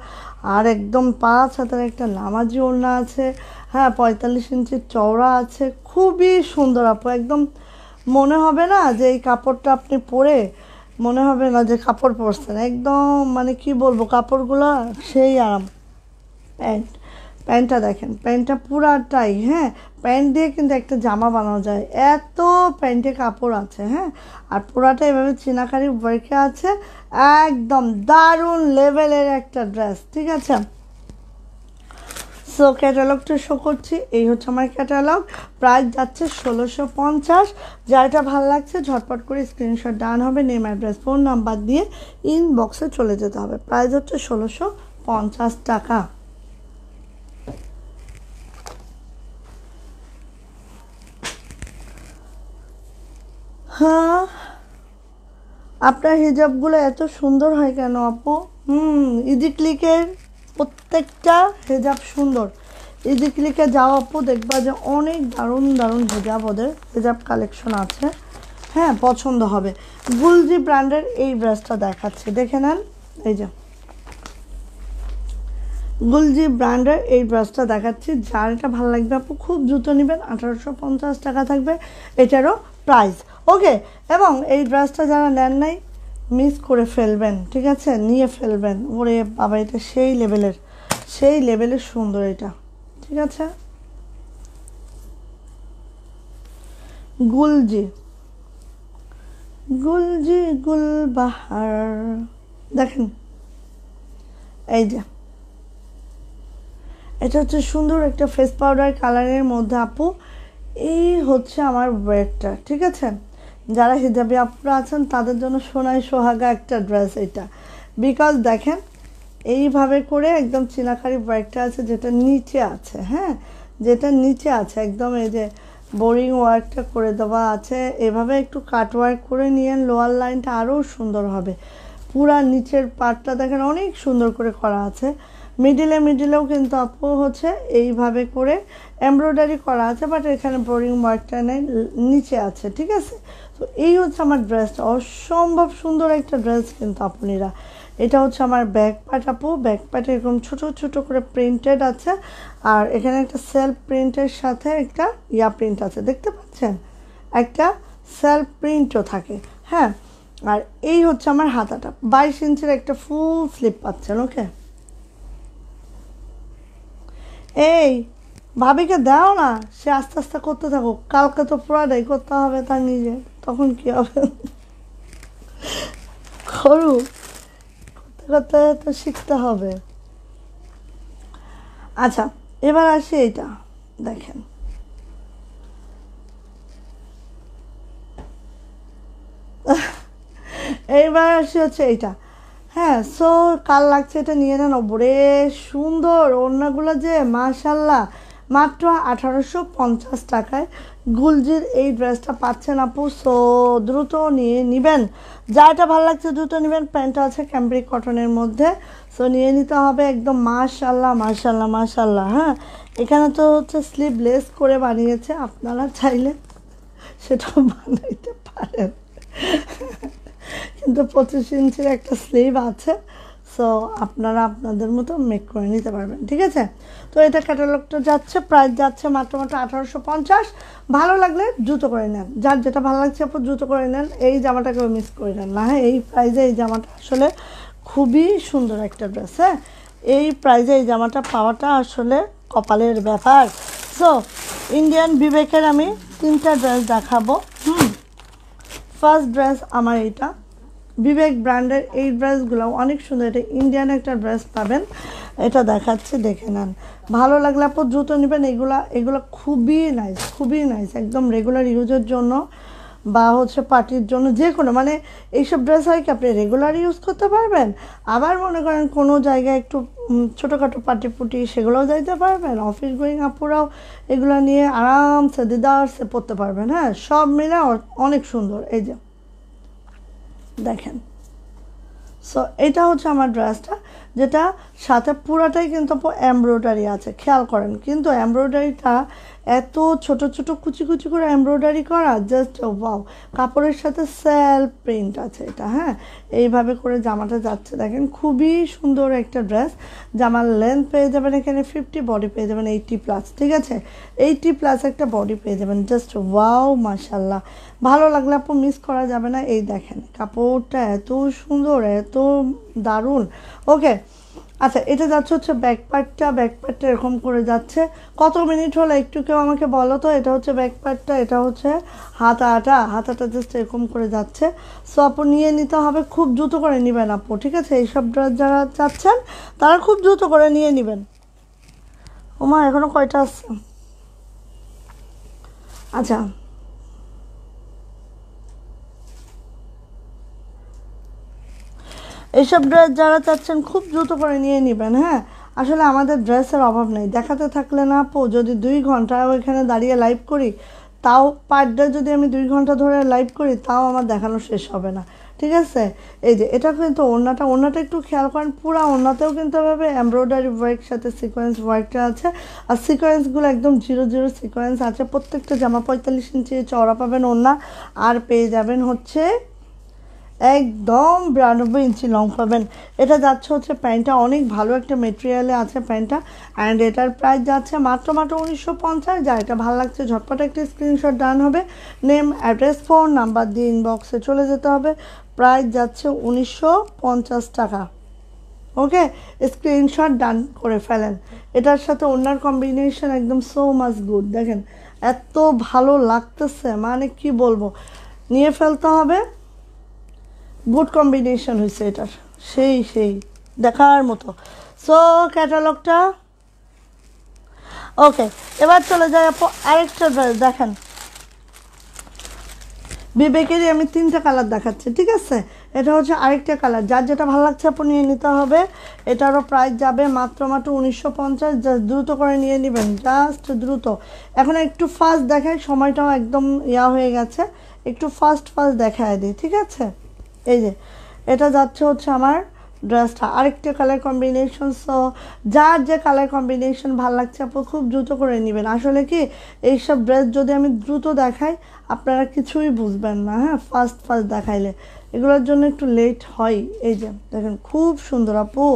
A: আর একদম পাঁচ হাতের একটা লামাজি ওড়না আছে হ্যাঁ পঁয়তাল্লিশ ইঞ্চি চওড়া আছে খুবই সুন্দর আপু একদম মনে হবে না যে এই কাপড়টা আপনি পরে মনে হবে না যে কাপড় পরছেন একদম মানে কি বলবো কাপড়গুলো সেই আরাম প্যান্ট প্যান্টটা দেখেন প্যান্টটা পুরাটাই হ্যাঁ প্যান্ট দিয়ে কিন্তু একটা জামা বানানো যায় এত প্যান্টে কাপড় আছে হ্যাঁ আর পুরাটা এভাবে চিনাকারি ওয়ার্কে আছে একদম দারুণ লেভেলের একটা ড্রেস ঠিক আছে সো ক্যাটালগটা শো করছি এই হচ্ছে আমার ক্যাটালগ প্রাইস যাচ্ছে ষোলোশো পঞ্চাশ যারটা ভালো লাগছে ঝটপট করে স্ক্রিনশট ডান হবে নেম অ্যাড্রেস ফোন নাম্বার দিয়ে ইনবক্সে চলে যেতে হবে প্রাইস হচ্ছে ষোলোশো পঞ্চাশ টাকা হ্যাঁ আপনার হিজাবগুলো এত সুন্দর হয় কেন আপু হুম ইজি ক্লিকের প্রত্যেকটা হেজাব সুন্দর ক্লিকে যাওয়া আপু দেখবা যে অনেক দারুণ দারুণ হেজাব ওদের হেজাব কালেকশন আছে হ্যাঁ পছন্দ হবে গুলজি ব্র্যান্ডের এই ব্রাশটা দেখাচ্ছি দেখে নেন এই যে গুলজি ব্র্যান্ডের এই ব্রাশটা দেখাচ্ছি যার এটা ভালো লাগবে আপু খুব জুতো নেবেন আঠারোশো টাকা থাকবে এটারও প্রাইস ওকে এবং এই ব্রাশটা যারা নেন নাই মিস করে ফেলবেন ঠিক আছে নিয়ে ফেলবেন ওরে বাবা এটা সেই লেভেলের সেই লেভেলের সুন্দর এটা ঠিক আছে গুলজি গুলজি গুলবাহার দেখেন এই যে এটা হচ্ছে সুন্দর একটা ফেস পাউডার কালারের মধ্যে আপু এই হচ্ছে আমার ওয়েটটা ঠিক আছে যারা হিজাবি আপনারা আছেন তাদের জন্য সোনাই সোহাগা একটা ড্রেস এটা বিকজ দেখেন এইভাবে করে একদম চিনাকারি ব্যাগটা আছে যেটা নিচে আছে হ্যাঁ যেটা নিচে আছে একদম এই যে বোরিং ওয়ার্কটা করে দেওয়া আছে এভাবে একটু কাট ওয়ার্ক করে নিয়ে লোয়ার লাইনটা আরও সুন্দর হবে পুরা নিচের পার্টটা দেখেন অনেক সুন্দর করে করা আছে মিডিলে মিডিলেও কিন্তু আপু হচ্ছে এইভাবে করে এমব্রয়ডারি করা আছে বাট এখানে বোরিং ওয়ার্কটা নেই নিচে আছে ঠিক আছে তো এই হচ্ছে আমার ড্রেসটা অসম্ভব সুন্দর একটা ড্রেস কিন্তু আপনিরা এটা হচ্ছে আমার ব্যাক পাট আপু ব্যাক এরকম ছোটো ছোটো করে প্রিন্টেড আছে আর এখানে একটা সেলফ প্রিন্টের সাথে একটা ইয়া প্রিন্ট আছে দেখতে পাচ্ছেন একটা সেলফ প্রিন্টও থাকে হ্যাঁ আর এই হচ্ছে আমার হাতাটা বাইশ ইঞ্চির একটা ফুল স্লিপ পাচ্ছেন ওকে এই ভাবিকে দাও না সে আস্তে আস্তে করতে থাকুক কালকে তো পুরাটাই করতে হবে তার নিজের তখন কি হবে খরু কথা তো শিখতে হবে আচ্ছা এবার আসি এটা দেখেন এইবার আসি হচ্ছে এইটা হ্যাঁ সো কাল লাগছে এটা নিয়ে নেন বড়ে সুন্দর অন্যগুলো যে মাশাল্লাহ মাত্র আঠারোশো পঞ্চাশ টাকায় গুলজির এই ড্রেসটা পাচ্ছেন আপু সো দ্রুত নিয়ে নেবেন যাটা ভালো লাগছে দ্রুত নেবেন প্যান্টটা আছে ক্যাম্ব্রিক কটনের মধ্যে সো নিয়ে নিতে হবে একদম মাশাল্লাহ মাশাল্লাহ মাশাল্লাহ হ্যাঁ এখানে তো হচ্ছে স্লিভলেস করে বানিয়েছে আপনারা চাইলে সেটা বানাইতে পারেন কিন্তু পঁচিশ ইঞ্চির একটা স্লিভ আছে সো আপনারা আপনাদের মতো মেক করে নিতে পারবেন ঠিক আছে তো এদের ক্যাটালগটা যাচ্ছে প্রাইস যাচ্ছে মাত্র মাত্র আঠারোশো পঞ্চাশ ভালো লাগলে দ্রুত করে নেন যার যেটা ভালো লাগছে আপু দ্রুত করে নেন এই জামাটাকেও মিস করে নেন না হ্যাঁ এই প্রাইজে এই জামাটা আসলে খুবই সুন্দর একটা ড্রেস হ্যাঁ এই প্রাইজে এই জামাটা পাওয়াটা আসলে কপালের ব্যাপার সো ইন্ডিয়ান বিবেকের আমি তিনটা ড্রেস দেখাবো হুম ফার্স্ট ড্রেস আমার এইটা বিবেক ব্র্যান্ডের এই ব্রাশগুলো অনেক সুন্দর এটা ইন্ডিয়ান একটা ব্রাশ পাবেন এটা দেখাচ্ছে দেখে নেন ভালো লাগলে আপনার দ্রুত নেবেন এগুলা এগুলো খুবই নাইস খুবই নাইস একদম রেগুলার ইউজের জন্য বা হচ্ছে পার্টির জন্য যে কোনো মানে এইসব ড্রেস হয় কি আপনি রেগুলার ইউজ করতে পারবেন আবার মনে করেন কোনো জায়গায় একটু ছোটোখাটো পার্টি পুটি সেগুলোও যাইতে পারবেন অফিস গোয়িং আপুরাও এগুলো নিয়ে আরামসে দিদারসে পরতে পারবেন হ্যাঁ সব মিলে অনেক সুন্দর এই যে দেখেন সো এটা হচ্ছে আমার ড্রেসটা যেটা সাথে পুরাটাই কিন্তু এমব্রয়ডারি আছে খেয়াল করেন কিন্তু এমব্রয়ডারিটা এত ছোট ছোট কুচি কুচি করে এমব্রয়ডারি করা জাস্ট ওয়াও কাপড়ের সাথে সেলফ প্রিন্ট আছে এটা হ্যাঁ এইভাবে করে জামাটা যাচ্ছে দেখেন খুবই সুন্দর একটা ড্রেস জামার লেন্থ পেয়ে যাবেন এখানে ফিফটি বডি পেয়ে যাবেন এইটটি প্লাস ঠিক আছে এইটটি প্লাস একটা বডি পেয়ে যাবেন জাস্ট ওয়াও মাসাল্লাহ ভালো লাগলে আপু মিস করা যাবে না এই দেখেন কাপড়টা এত সুন্দর এত দারুণ ওকে আচ্ছা এটা যাচ্ছে হচ্ছে ব্যাকপার্টটা ব্যাকপার্টটা এরকম করে যাচ্ছে কত মিনিট হলো একটু কেউ আমাকে বলো তো এটা হচ্ছে পার্টটা এটা হচ্ছে হাতাটা হাতাটা জাস্ট এরকম করে যাচ্ছে সো আপু নিয়ে নিতে হবে খুব দ্রুত করে নেবেন আপু ঠিক আছে এইসব ড্রেস যারা চাচ্ছেন তারা খুব দ্রুত করে নিয়ে নেবেন ওমা এখনও কয়টা আসছে আচ্ছা এইসব ড্রেস যারা চাচ্ছেন খুব দ্রুত করে নিয়ে নেবেন হ্যাঁ আসলে আমাদের ড্রেসের অভাব নেই দেখাতে থাকলে না পো যদি দুই ঘন্টা ওইখানে দাঁড়িয়ে লাইভ করি তাও পার ডে যদি আমি দুই ঘন্টা ধরে লাইভ করি তাও আমার দেখানো শেষ হবে না ঠিক আছে এই যে এটা কিন্তু ওড়নাটা ওনাটা একটু খেয়াল করেন পুরো ওনাতেও কিন্তু এভাবে এমব্রয়ডারি ওয়ার্ক সাথে সিকোয়েন্স ওয়ার্কটা আছে আর সিকোয়েন্সগুলো একদম জিরো জিরো সিকোয়েন্স আছে প্রত্যেকটা জামা পঁয়তাল্লিশ ইঞ্চি চওড়া পাবেন ওড়না আর পেয়ে যাবেন হচ্ছে একদম বিরানব্বই ইঞ্চি লং পাবেন এটা যাচ্ছে হচ্ছে প্যান্টটা অনেক ভালো একটা মেটেরিয়ালে আছে প্যান্টটা অ্যান্ড এটার প্রাইস যাচ্ছে মাত্র মাত্র উনিশশো পঞ্চাশ যা এটা ভালো লাগছে ঝটপট একটি স্ক্রিনশট ডান হবে নেম অ্যাড্রেস ফোন নাম্বার দিয়ে ইনবক্সে চলে যেতে হবে প্রাইস যাচ্ছে উনিশশো পঞ্চাশ টাকা ওকে স্ক্রিনশট ডান করে ফেলেন এটার সাথে অন্যার কম্বিনেশন একদম সো মাচ গুড দেখেন এত ভালো লাগতেছে মানে কি বলবো নিয়ে ফেলতে হবে গুড কম্বিনেশন হয়েছে এটার সেই সেই দেখার মতো সো ক্যাটালগটা ওকে এবার চলে যাই আরেকটা ড্রেস দেখেন বিবেকেরই আমি তিনটা কালার দেখাচ্ছি ঠিক আছে এটা হচ্ছে আরেকটা কালার যার যেটা ভালো লাগছে আপনি নিয়ে নিতে হবে এটারও প্রাইস যাবে মাত্র মাত্র উনিশশো পঞ্চাশ জাস্ট দ্রুত করে নিয়ে নেবেন জাস্ট দ্রুত এখন একটু ফাস্ট দেখায় সময়টাও একদম ইয়া হয়ে গেছে একটু ফাস্ট ফাস্ট দেখায় দিই ঠিক আছে এই যে এটা যাচ্ছে হচ্ছে আমার ড্রেসটা আরেকটা কালার কম্বিনেশন সো যার যে কালার কম্বিনেশন ভাল লাগছে আপনি খুব দ্রুত করে নেবেন আসলে কি এইসব ড্রেস যদি আমি দ্রুত দেখাই আপনারা কিছুই বুঝবেন না হ্যাঁ ফার্স্ট ফার্স্ট দেখাইলে এগুলোর জন্য একটু লেট হয় এই যে দেখেন খুব সুন্দর আপু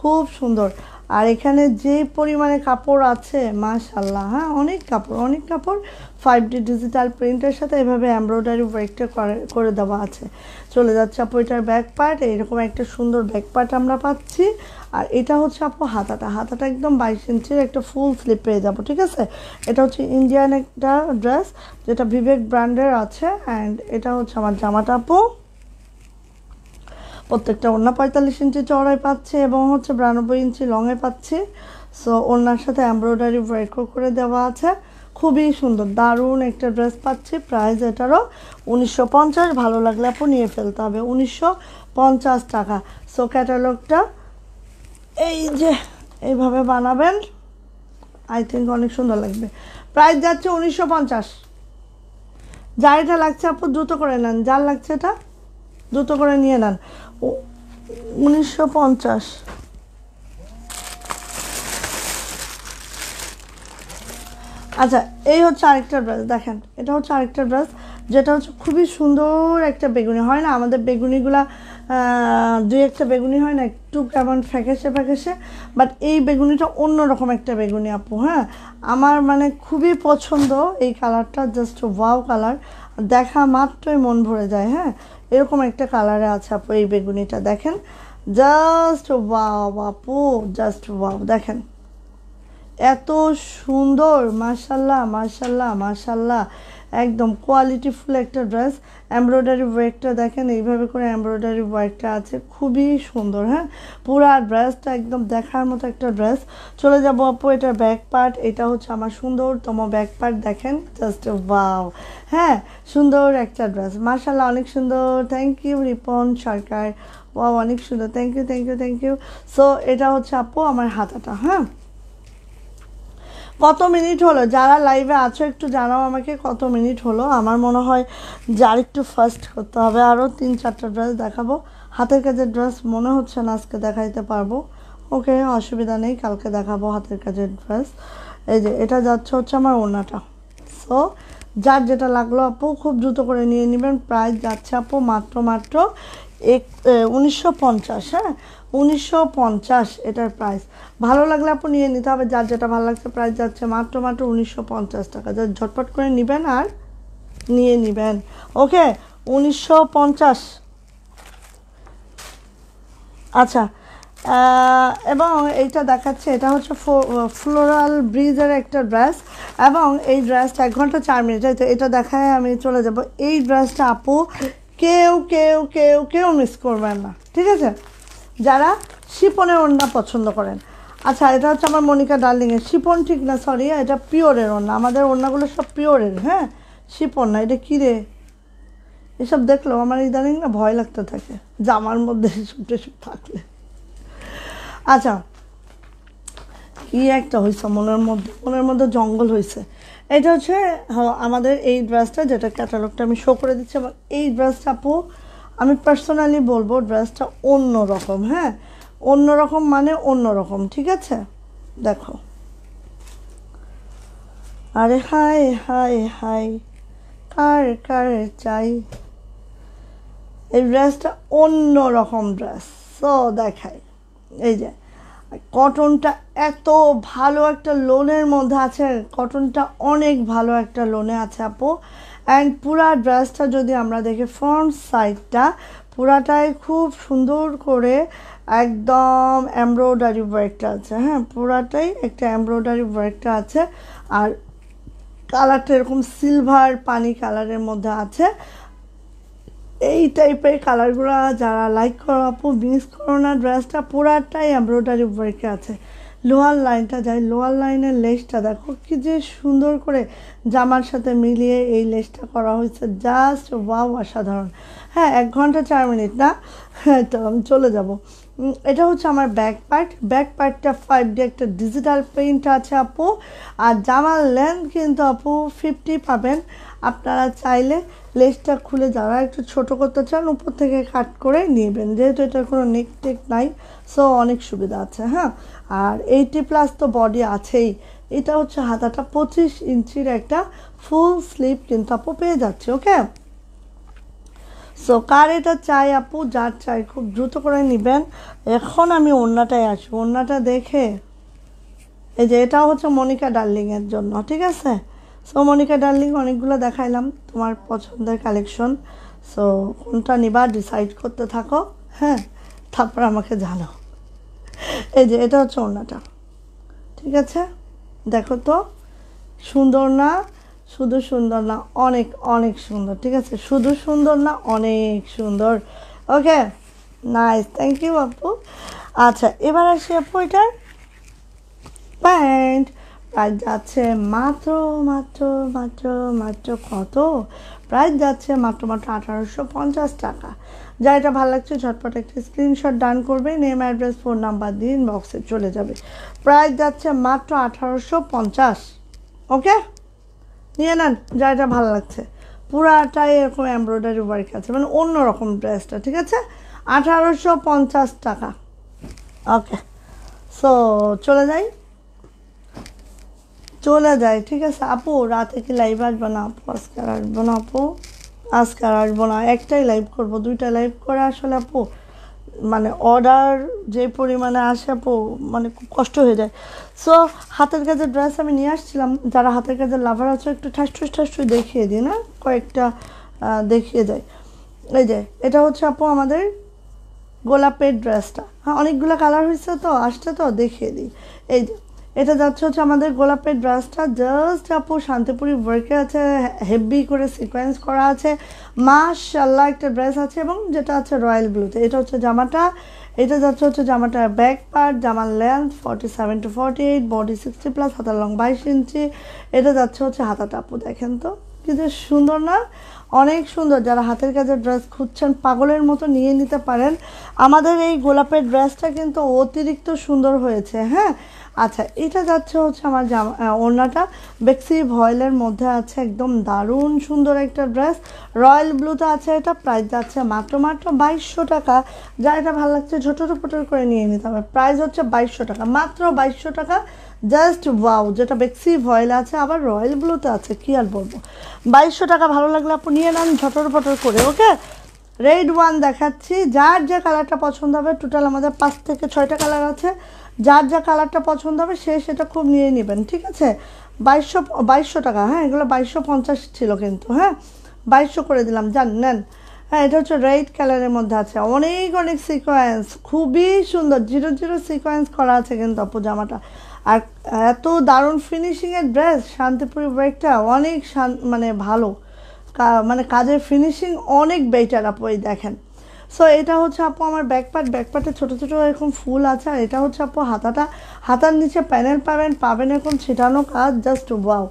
A: খুব সুন্দর আর এখানে যে পরিমাণে কাপড় আছে মাশাল্লাহ হ্যাঁ অনেক কাপড় অনেক কাপড় ফাইভ ডি ডিজিটাল প্রিন্টের সাথে এভাবে এমব্রয়ডারি ওয়ার্কটা করে করে দেওয়া আছে চলে যাচ্ছে আপু এটার ব্যাক পার্ট এরকম একটা সুন্দর ব্যাক পার্ট আমরা পাচ্ছি আর এটা হচ্ছে আপু হাতাটা হাতাটা একদম বাইশ ইঞ্চির একটা ফুল স্লিপ পেয়ে যাবো ঠিক আছে এটা হচ্ছে ইন্ডিয়ান একটা ড্রেস যেটা বিবেক ব্র্যান্ডের আছে অ্যান্ড এটা হচ্ছে আমার জামাটা আপু প্রত্যেকটা ওড়না পঁয়তাল্লিশ ইঞ্চি চড়াই পাচ্ছে এবং হচ্ছে বিরানব্বই ইঞ্চি লংয়ে পাচ্ছে সো ওনার সাথে এমব্রয়ডারি ওয়ার্ক করে দেওয়া আছে খুবই সুন্দর দারুণ একটা ড্রেস পাচ্ছি প্রাইস এটারও উনিশশো পঞ্চাশ ভালো লাগলে আপু নিয়ে ফেলতে হবে উনিশশো টাকা সো ক্যাটালগটা এই যে এইভাবে বানাবেন আই থিঙ্ক অনেক সুন্দর লাগবে প্রাইস যাচ্ছে উনিশশো পঞ্চাশ যা এটা লাগছে আপু দ্রুত করে নেন যার লাগছে এটা দ্রুত করে নিয়ে নেন উনিশশো পঞ্চাশ আচ্ছা এই হচ্ছে আরেকটা ব্রাশ দেখেন এটা হচ্ছে আরেকটা ব্রাশ যেটা হচ্ছে খুবই সুন্দর একটা বেগুনি হয় না আমাদের বেগুনিগুলা দুই একটা বেগুনি হয় না একটু কেমন ফ্যাকেসে ফ্যাকেসে বাট এই বেগুনিটা অন্যরকম একটা বেগুনি আপু হ্যাঁ আমার মানে খুবই পছন্দ এই কালারটা জাস্ট ওয়াও কালার দেখা মাত্রই মন ভরে যায় হ্যাঁ এরকম একটা কালারে আছে আপু এই বেগুনিটা দেখেন জাস্ট ওয়াও আপু জাস্ট ওয়াও দেখেন এত সুন্দর মাশাল্লাহ মাশাল্লাহ মার্শাল্লাহ একদম কোয়ালিটিফুল একটা ড্রেস এমব্রয়ডারি ওয়ার্কটা দেখেন এইভাবে করে এমব্রয়ডারি ওয়ার্কটা আছে খুবই সুন্দর হ্যাঁ পুরো ড্রেসটা একদম দেখার মতো একটা ড্রেস চলে যাব আপু এটা ব্যাক পার্ট এটা হচ্ছে আমার সুন্দরতম ব্যাক পার্ট দেখেন জাস্ট ওয়াও হ্যাঁ সুন্দর একটা ড্রেস মার্শাল্লাহ অনেক সুন্দর thank you Ripon Sarkar wow অনেক সুন্দর thank you thank you thank you so এটা হচ্ছে আপু আমার হাতাটা হ্যাঁ কত মিনিট হলো যারা লাইভে আছো একটু জানাও আমাকে কত মিনিট হলো আমার মনে হয় যার একটু ফার্স্ট করতে হবে আরও তিন চারটা ড্রেস দেখাবো হাতের কাজের ড্রেস মনে হচ্ছে না আজকে দেখাইতে পারবো ওকে অসুবিধা নেই কালকে দেখাবো হাতের কাজের ড্রেস এই যে এটা যাচ্ছে হচ্ছে আমার ওনাটা সো যার যেটা লাগলো আপু খুব দ্রুত করে নিয়ে নেবেন প্রাইস যাচ্ছে আপু মাত্র মাত্র এক উনিশশো পঞ্চাশ হ্যাঁ উনিশশো পঞ্চাশ এটার প্রাইস ভালো লাগলে আপনি নিয়ে নিতে হবে যার যেটা ভালো লাগছে প্রাইস যাচ্ছে মাত্র মাত্র উনিশশো পঞ্চাশ টাকা যার ঝটপট করে নেবেন আর নিয়ে নেবেন ওকে উনিশশো পঞ্চাশ আচ্ছা এবং এইটা দেখাচ্ছে এটা হচ্ছে ফ্লোরাল ব্রিজের একটা ড্রেস এবং এই ড্রেসটা এক ঘন্টা চার মিনিট তো এটা দেখায় আমি চলে যাব এই ড্রেসটা আপু কেউ কেউ কেউ কেউ মিস করবেন না ঠিক আছে যারা শিপনের ওড়না পছন্দ করেন আচ্ছা এটা হচ্ছে আমার মনিকা ডার্লিংয়ের শিপন ঠিক না সরি এটা পিওরের ওড়না আমাদের ওড়নাগুলো সব পিওরের হ্যাঁ শিপন না এটা কী রে এসব দেখলেও আমার ইদানিং না ভয় লাগতে থাকে জামার মধ্যে এসব টেসব থাকলে আচ্ছা কী একটা হয়েছে মনের মধ্যে মনের মধ্যে জঙ্গল হয়েছে এটা হচ্ছে আমাদের এই ড্রেসটা যেটা ক্যাটালগটা আমি শো করে দিচ্ছি এবং এই ড্রেসটা আপু আমি পার্সোনালি বলবো ড্রেসটা অন্য রকম হ্যাঁ অন্য রকম মানে অন্য রকম ঠিক আছে দেখো আরে হাই হাই হাই কার কার চাই এই ড্রেসটা অন্য রকম ড্রেস সো দেখাই এই যে কটনটা এত ভালো একটা লোনের মধ্যে আছে কটনটা অনেক ভালো একটা লোনে আছে আপু অ্যান্ড পুরা ড্রেসটা যদি আমরা দেখি ফ্রন্ট সাইডটা পুরাটাই খুব সুন্দর করে একদম এমব্রয়ডারি ওয়ার্কটা আছে হ্যাঁ পুরাটাই একটা এমব্রয়ডারি ওয়ার্কটা আছে আর কালারটা এরকম সিলভার পানি কালারের মধ্যে আছে এই টাইপের কালারগুলো যারা লাইক করো আপু মিস করো না ড্রেসটা পুরাটাই এমব্রয়ডারি ওয়ার্কে আছে লোয়ার লাইনটা যায় লোয়ার লাইনের লেসটা দেখো কি যে সুন্দর করে জামার সাথে মিলিয়ে এই লেসটা করা হয়েছে জাস্ট ওয়াও অসাধারণ হ্যাঁ এক ঘন্টা চার মিনিট না হ্যাঁ, তো আমি চলে যাব এটা হচ্ছে আমার ব্যাক পার্ট ব্যাক পার্টটা ফাইভ ডি একটা ডিজিটাল প্রিন্ট আছে আপু আর জামার লেন্থ কিন্তু আপু ফিফটি পাবেন আপনারা চাইলে লেসটা খুলে যারা একটু ছোট করতে চান উপর থেকে কাট করে নেবেন যেহেতু এটার কোনো নেক টেক নাই সো অনেক সুবিধা আছে হ্যাঁ আর এইটি প্লাস তো বডি আছেই এটা হচ্ছে হাতাটা পঁচিশ ইঞ্চির একটা ফুল স্লিপ কিন্তু আপু পেয়ে যাচ্ছে ওকে সো কার এটা চাই আপু যার চাই খুব দ্রুত করে নেবেন এখন আমি ওন্নাটায় আসি ওন্নাটা দেখে এই যে এটা হচ্ছে মনিকা ডার্লিংয়ের জন্য ঠিক আছে সো মনিকা ডার্লিং অনেকগুলো দেখাইলাম তোমার পছন্দের কালেকশন সো কোনটা নিবা ডিসাইড করতে থাকো হ্যাঁ তারপর আমাকে জানাও এই যে এটা হচ্ছে ওড়নাটা ঠিক আছে দেখো তো সুন্দর না শুধু সুন্দর না অনেক অনেক সুন্দর ঠিক আছে শুধু সুন্দর না অনেক সুন্দর ওকে নাইস থ্যাংক ইউ আপু আচ্ছা এবার আসি আপু এটার প্যান্ট প্রায় যাচ্ছে মাত্র মাত্র মাত্র মাত্র কত প্রায় যাচ্ছে মাত্র মাত্র আঠারোশো পঞ্চাশ টাকা যা এটা ভালো লাগছে ঝটপট একটা স্ক্রিনশট ডান করবে নেম অ্যাড্রেস ফোন নাম্বার দিয়ে ইনবক্সে চলে যাবে প্রাইস যাচ্ছে মাত্র আঠারোশো পঞ্চাশ ওকে নিয়ে নেন যা এটা ভালো লাগছে পুরাটাই এরকম এমব্রয়ডারি ওয়ার্ক আছে মানে অন্যরকম ড্রেসটা ঠিক আছে আঠারোশো পঞ্চাশ টাকা ওকে সো চলে যাই চলে যাই ঠিক আছে আপু রাতে কি লাইভ আসবো না আপু আজকে আসবো না আপু আজকে আর আসবো না একটাই লাইভ করব দুইটা লাইভ করে আসলে আপু মানে অর্ডার যে পরিমাণে আসে আপু মানে খুব কষ্ট হয়ে যায় সো হাতের কাজের ড্রেস আমি নিয়ে আসছিলাম যারা হাতের কাজের লাভার আছে একটু ঠাসঠুস ঠাসঠুস দেখিয়ে দিই না কয়েকটা দেখিয়ে যায় এই যে এটা হচ্ছে আপু আমাদের গোলাপের ড্রেসটা হ্যাঁ অনেকগুলো কালার হয়েছে তো আসছে তো দেখিয়ে দিই এই যে এটা যাচ্ছে হচ্ছে আমাদের গোলাপের ড্রেসটা জাস্ট আপু শান্তিপুরি ওয়ার্কে আছে হেভি করে সিকোয়েন্স করা আছে মাশাল্লাহ একটা ড্রেস আছে এবং যেটা আছে রয়্যাল ব্লুতে এটা হচ্ছে জামাটা এটা যাচ্ছে হচ্ছে জামাটার ব্যাক পার্ট জামার length forty seven to forty eight body sixty plus হাতার লং বাইশ ইঞ্চি এটা যাচ্ছে হচ্ছে হাতাটা আপু দেখেন তো কিন্তু সুন্দর না অনেক সুন্দর যারা হাতের কাজের ড্রেস খুঁজছেন পাগলের মতো নিয়ে নিতে পারেন আমাদের এই গোলাপের ড্রেসটা কিন্তু অতিরিক্ত সুন্দর হয়েছে হ্যাঁ আচ্ছা এটা যাচ্ছে হচ্ছে আমার জামা ওড়নাটা বেক্সি ভয়েলের মধ্যে আছে একদম দারুণ সুন্দর একটা ড্রেস রয়্যাল ব্লুতে আছে এটা প্রাইস যাচ্ছে মাত্র মাত্র বাইশশো টাকা যা এটা ভালো লাগছে ছোটো ছোটো করে নিয়ে নিতে হবে প্রাইস হচ্ছে বাইশশো টাকা মাত্র বাইশশো টাকা জাস্ট ওয়াও যেটা বেক্সি ভয়েল আছে আবার রয়্যাল ব্লুতে আছে কী আর বলবো বাইশশো টাকা ভালো লাগলে আপনি নিয়ে নেন ঝটর পটর করে ওকে রেড ওয়ান দেখাচ্ছি যার যে কালারটা পছন্দ হবে টোটাল আমাদের পাঁচ থেকে ছয়টা কালার আছে যার যা কালারটা পছন্দ হবে সে সেটা খুব নিয়ে নেবেন ঠিক আছে বাইশশো বাইশশো টাকা হ্যাঁ এগুলো বাইশশো পঞ্চাশ ছিল কিন্তু হ্যাঁ বাইশশো করে দিলাম যান নেন হ্যাঁ এটা হচ্ছে রেড কালারের মধ্যে আছে অনেক অনেক সিকোয়েন্স খুবই সুন্দর জিরো জিরো সিকোয়েন্স করা আছে কিন্তু আপু জামাটা আর এত দারুণ ফিনিশিংয়ের ড্রেস শান্তিপুরি ব্রেকটা অনেক মানে ভালো মানে কাজের ফিনিশিং অনেক বেটার আপু এই দেখেন সো এটা হচ্ছে আপু আমার ব্যাকপার্ট ব্যাকপার্টে ছোটো ছোটো এরকম ফুল আছে আর এটা হচ্ছে আপু হাতাটা হাতার নিচে প্যানেল পাবেন পাবেন এরকম ছিটানো কাজ জাস্ট ওয়াও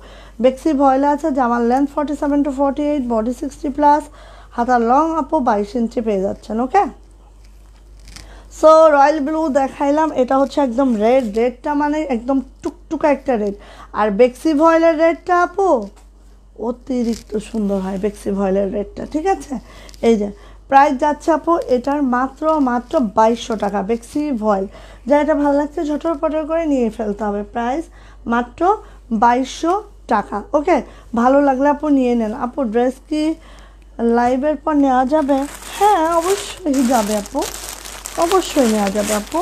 A: বেক্সি ভয়লা আছে জামার length forty seven to forty eight body sixty plus হাতার লং আপু বাইশ ইঞ্চি পেয়ে যাচ্ছেন ওকে সো রয়্যাল ব্লু দেখাইলাম এটা হচ্ছে একদম রেড রেডটা মানে একদম টুকটুকা একটা রেড আর বেক্সি ভয়েলের রেডটা আপু অতিরিক্ত সুন্দর হয় বেক্সি ভয়েলের রেডটা ঠিক আছে এই যে প্রাইস যাচ্ছে আপু এটার মাত্র মাত্র বাইশশো টাকা বেক্সি ভয়েল যা এটা ভালো লাগছে ঝটর পটর করে নিয়ে ফেলতে হবে প্রাইস মাত্র বাইশশো টাকা ওকে ভালো লাগলে আপু নিয়ে নেন আপু ড্রেস কি লাইভের পর নেওয়া যাবে হ্যাঁ অবশ্যই যাবে আপু অবশ্যই নেওয়া যাবে আপু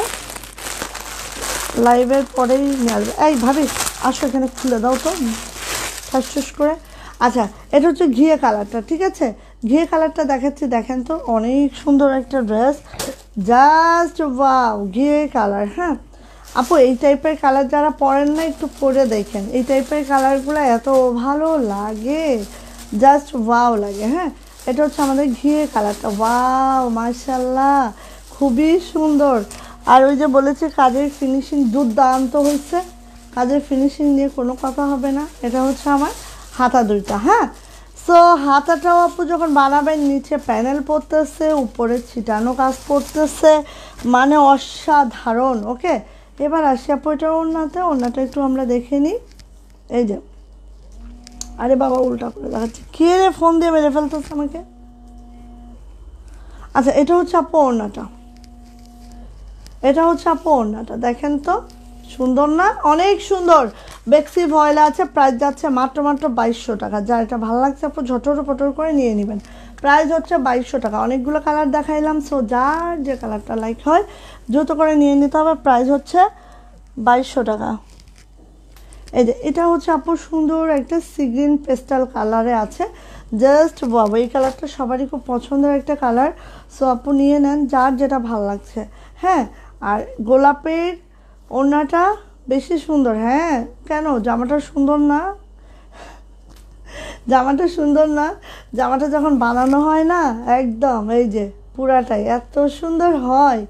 A: লাইভের পরেই নেওয়া যাবে এই ভাবি আসো এখানে খুলে দাও তো শেষ করে আচ্ছা এটা হচ্ছে ঘিয়ে কালারটা ঠিক আছে ঘিয়ে কালারটা দেখাচ্ছি দেখেন তো অনেক সুন্দর একটা ড্রেস জাস্ট ওয়াও ঘিয়ে কালার হ্যাঁ আপু এই টাইপের কালার যারা পরেন না একটু পরে দেখেন এই টাইপের কালারগুলো এত ভালো লাগে জাস্ট ওয়াও লাগে হ্যাঁ এটা হচ্ছে আমাদের ঘিয়ে কালারটা ওয়াও মার্শাল্লাহ খুবই সুন্দর আর ওই যে বলেছে কাজের ফিনিশিং দুর্দান্ত হয়েছে কাজের ফিনিশিং নিয়ে কোনো কথা হবে না এটা হচ্ছে আমার হাতা দুইটা হ্যাঁ সো হাতাটাও আপু যখন বানাবেন নিচে প্যানেল পড়তেছে উপরে ছিটানো কাজ পড়তেছে মানে অসাধারণ ওকে এবার আসি আপু এটা ওনাতে ওনাটা একটু আমরা দেখে নিই এই যে আরে বাবা উল্টা করে দেখাচ্ছি কে রে ফোন দিয়ে মেরে ফেলতেছে আমাকে আচ্ছা এটা হচ্ছে আপু ওনাটা এটা হচ্ছে আপু ওনাটা দেখেন তো সুন্দর না অনেক সুন্দর বেক্সি ভয়লা আছে প্রাইস যাচ্ছে মাত্র মাত্র বাইশশো টাকা যার এটা ভালো লাগছে আপু ঝটর পটর করে নিয়ে নেবেন প্রাইস হচ্ছে বাইশশো টাকা অনেকগুলো কালার দেখাইলাম সো যার যে কালারটা লাইক হয় দ্রুত করে নিয়ে নিতে হবে প্রাইস হচ্ছে বাইশশো টাকা এই যে এটা হচ্ছে আপু সুন্দর একটা সিগ্রিন পেস্টাল কালারে আছে জাস্ট বাবু এই কালারটা সবারই খুব পছন্দের একটা কালার সো আপু নিয়ে নেন যার যেটা ভাল লাগছে হ্যাঁ আর গোলাপের ওনাটা বেশি সুন্দর হ্যাঁ কেন জামাটা সুন্দর না জামাটা সুন্দর না জামাটা যখন বানানো হয় না একদম এই যে পুরাটাই এত সুন্দর হয়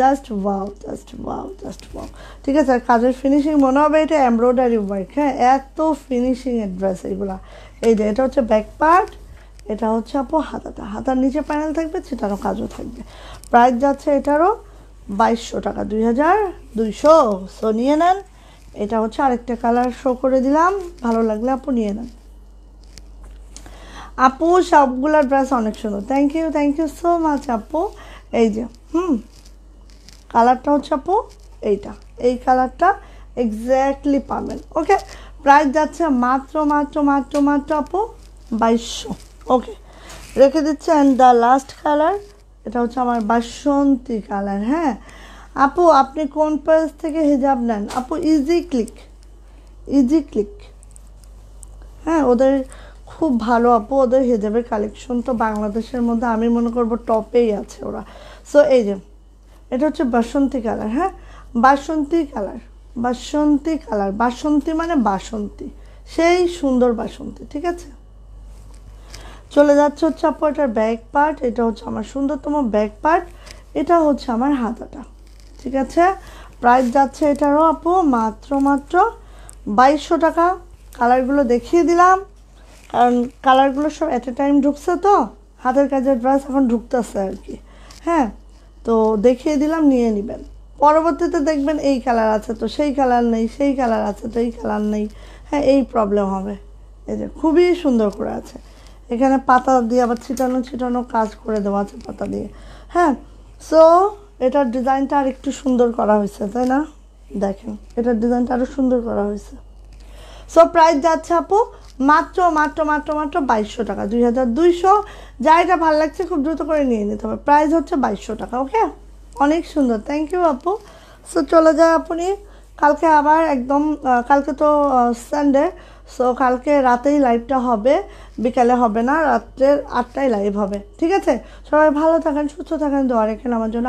A: just wow just wow just wow ঠিক আছে আর কাজের ফিনিশিং মনে হবে এটা এমব্রয়ডারি ওয়ার্ক হ্যাঁ এত ফিনিশিং ড্রেস এইগুলা এই যে এটা হচ্ছে ব্যাক পার্ট এটা হচ্ছে আপু হাতাটা হাতার নিচে প্যানেল থাকবে সেটারও কাজও থাকবে প্রাইস যাচ্ছে এটারও বাইশশো টাকা দুই হাজার দুইশো সো নিয়ে নেন এটা হচ্ছে আরেকটা কালার শো করে দিলাম ভালো লাগলে আপু নিয়ে নেন আপু সবগুলার ড্রেস অনেক সুন্দর thank you thank you so much আপু এই যে হুম কালারটা হচ্ছে আপু এইটা এই কালারটা এক্স্যাক্টলি পাবেন ওকে প্রাইস যাচ্ছে মাত্র মাত্র মাত্র মাত্র আপু বাইশশো ওকে রেখে দিচ্ছে অ্যান্ড দ্য লাস্ট কালার এটা হচ্ছে আমার বাসন্তী কালার হ্যাঁ আপু আপনি কোন পেজ থেকে হিজাব নেন আপু ইজি ক্লিক ইজি ক্লিক হ্যাঁ ওদের খুব ভালো আপু ওদের হিজাবের কালেকশন তো বাংলাদেশের মধ্যে আমি মনে করবো টপেই আছে ওরা সো এই যে এটা হচ্ছে বাসন্তী কালার হ্যাঁ বাসন্তী কালার বাসন্তী কালার বাসন্তী মানে বাসন্তী সেই সুন্দর বাসন্তী ঠিক আছে চলে যাচ্ছে হচ্ছে আপু এটার ব্যাক পার্ট এটা হচ্ছে আমার সুন্দরতম ব্যাক পার্ট এটা হচ্ছে আমার হাতাটা ঠিক আছে প্রাইস যাচ্ছে এটারও আপু মাত্র মাত্র বাইশশো টাকা কালারগুলো দেখিয়ে দিলাম কারণ কালারগুলো সব এট এ টাইম ঢুকছে তো হাতের কাজের ড্রেস এখন ঢুকতেছে আর কি হ্যাঁ তো দেখিয়ে দিলাম নিয়ে নেবেন পরবর্তীতে দেখবেন এই কালার আছে তো সেই কালার নেই সেই কালার আছে তো এই কালার নেই হ্যাঁ এই প্রবলেম হবে এই যে খুবই সুন্দর করে আছে এখানে পাতা দিয়ে আবার ছিটানো ছিটানো কাজ করে দেওয়া আছে পাতা দিয়ে হ্যাঁ সো এটার ডিজাইনটা আর একটু সুন্দর করা হয়েছে তাই না দেখেন এটার ডিজাইনটা আরও সুন্দর করা হয়েছে সো প্রাইস যাচ্ছে আপু মাত্র মাত্র মাত্র মাত্র বাইশশো টাকা দুই হাজার দুইশো যা এটা ভালো লাগছে খুব দ্রুত করে নিয়ে নিতে হবে প্রাইস হচ্ছে বাইশশো টাকা ওকে অনেক সুন্দর থ্যাংক ইউ আপু সো চলে যায় আপনি কালকে আবার একদম কালকে তো সানডে সো কালকে রাতেই লাইভটা হবে বিকালে হবে না রাত্রের আটটায় লাইভ হবে ঠিক আছে সবাই ভালো থাকেন সুস্থ থাকেন দোয়া রেখেন আমার জন্য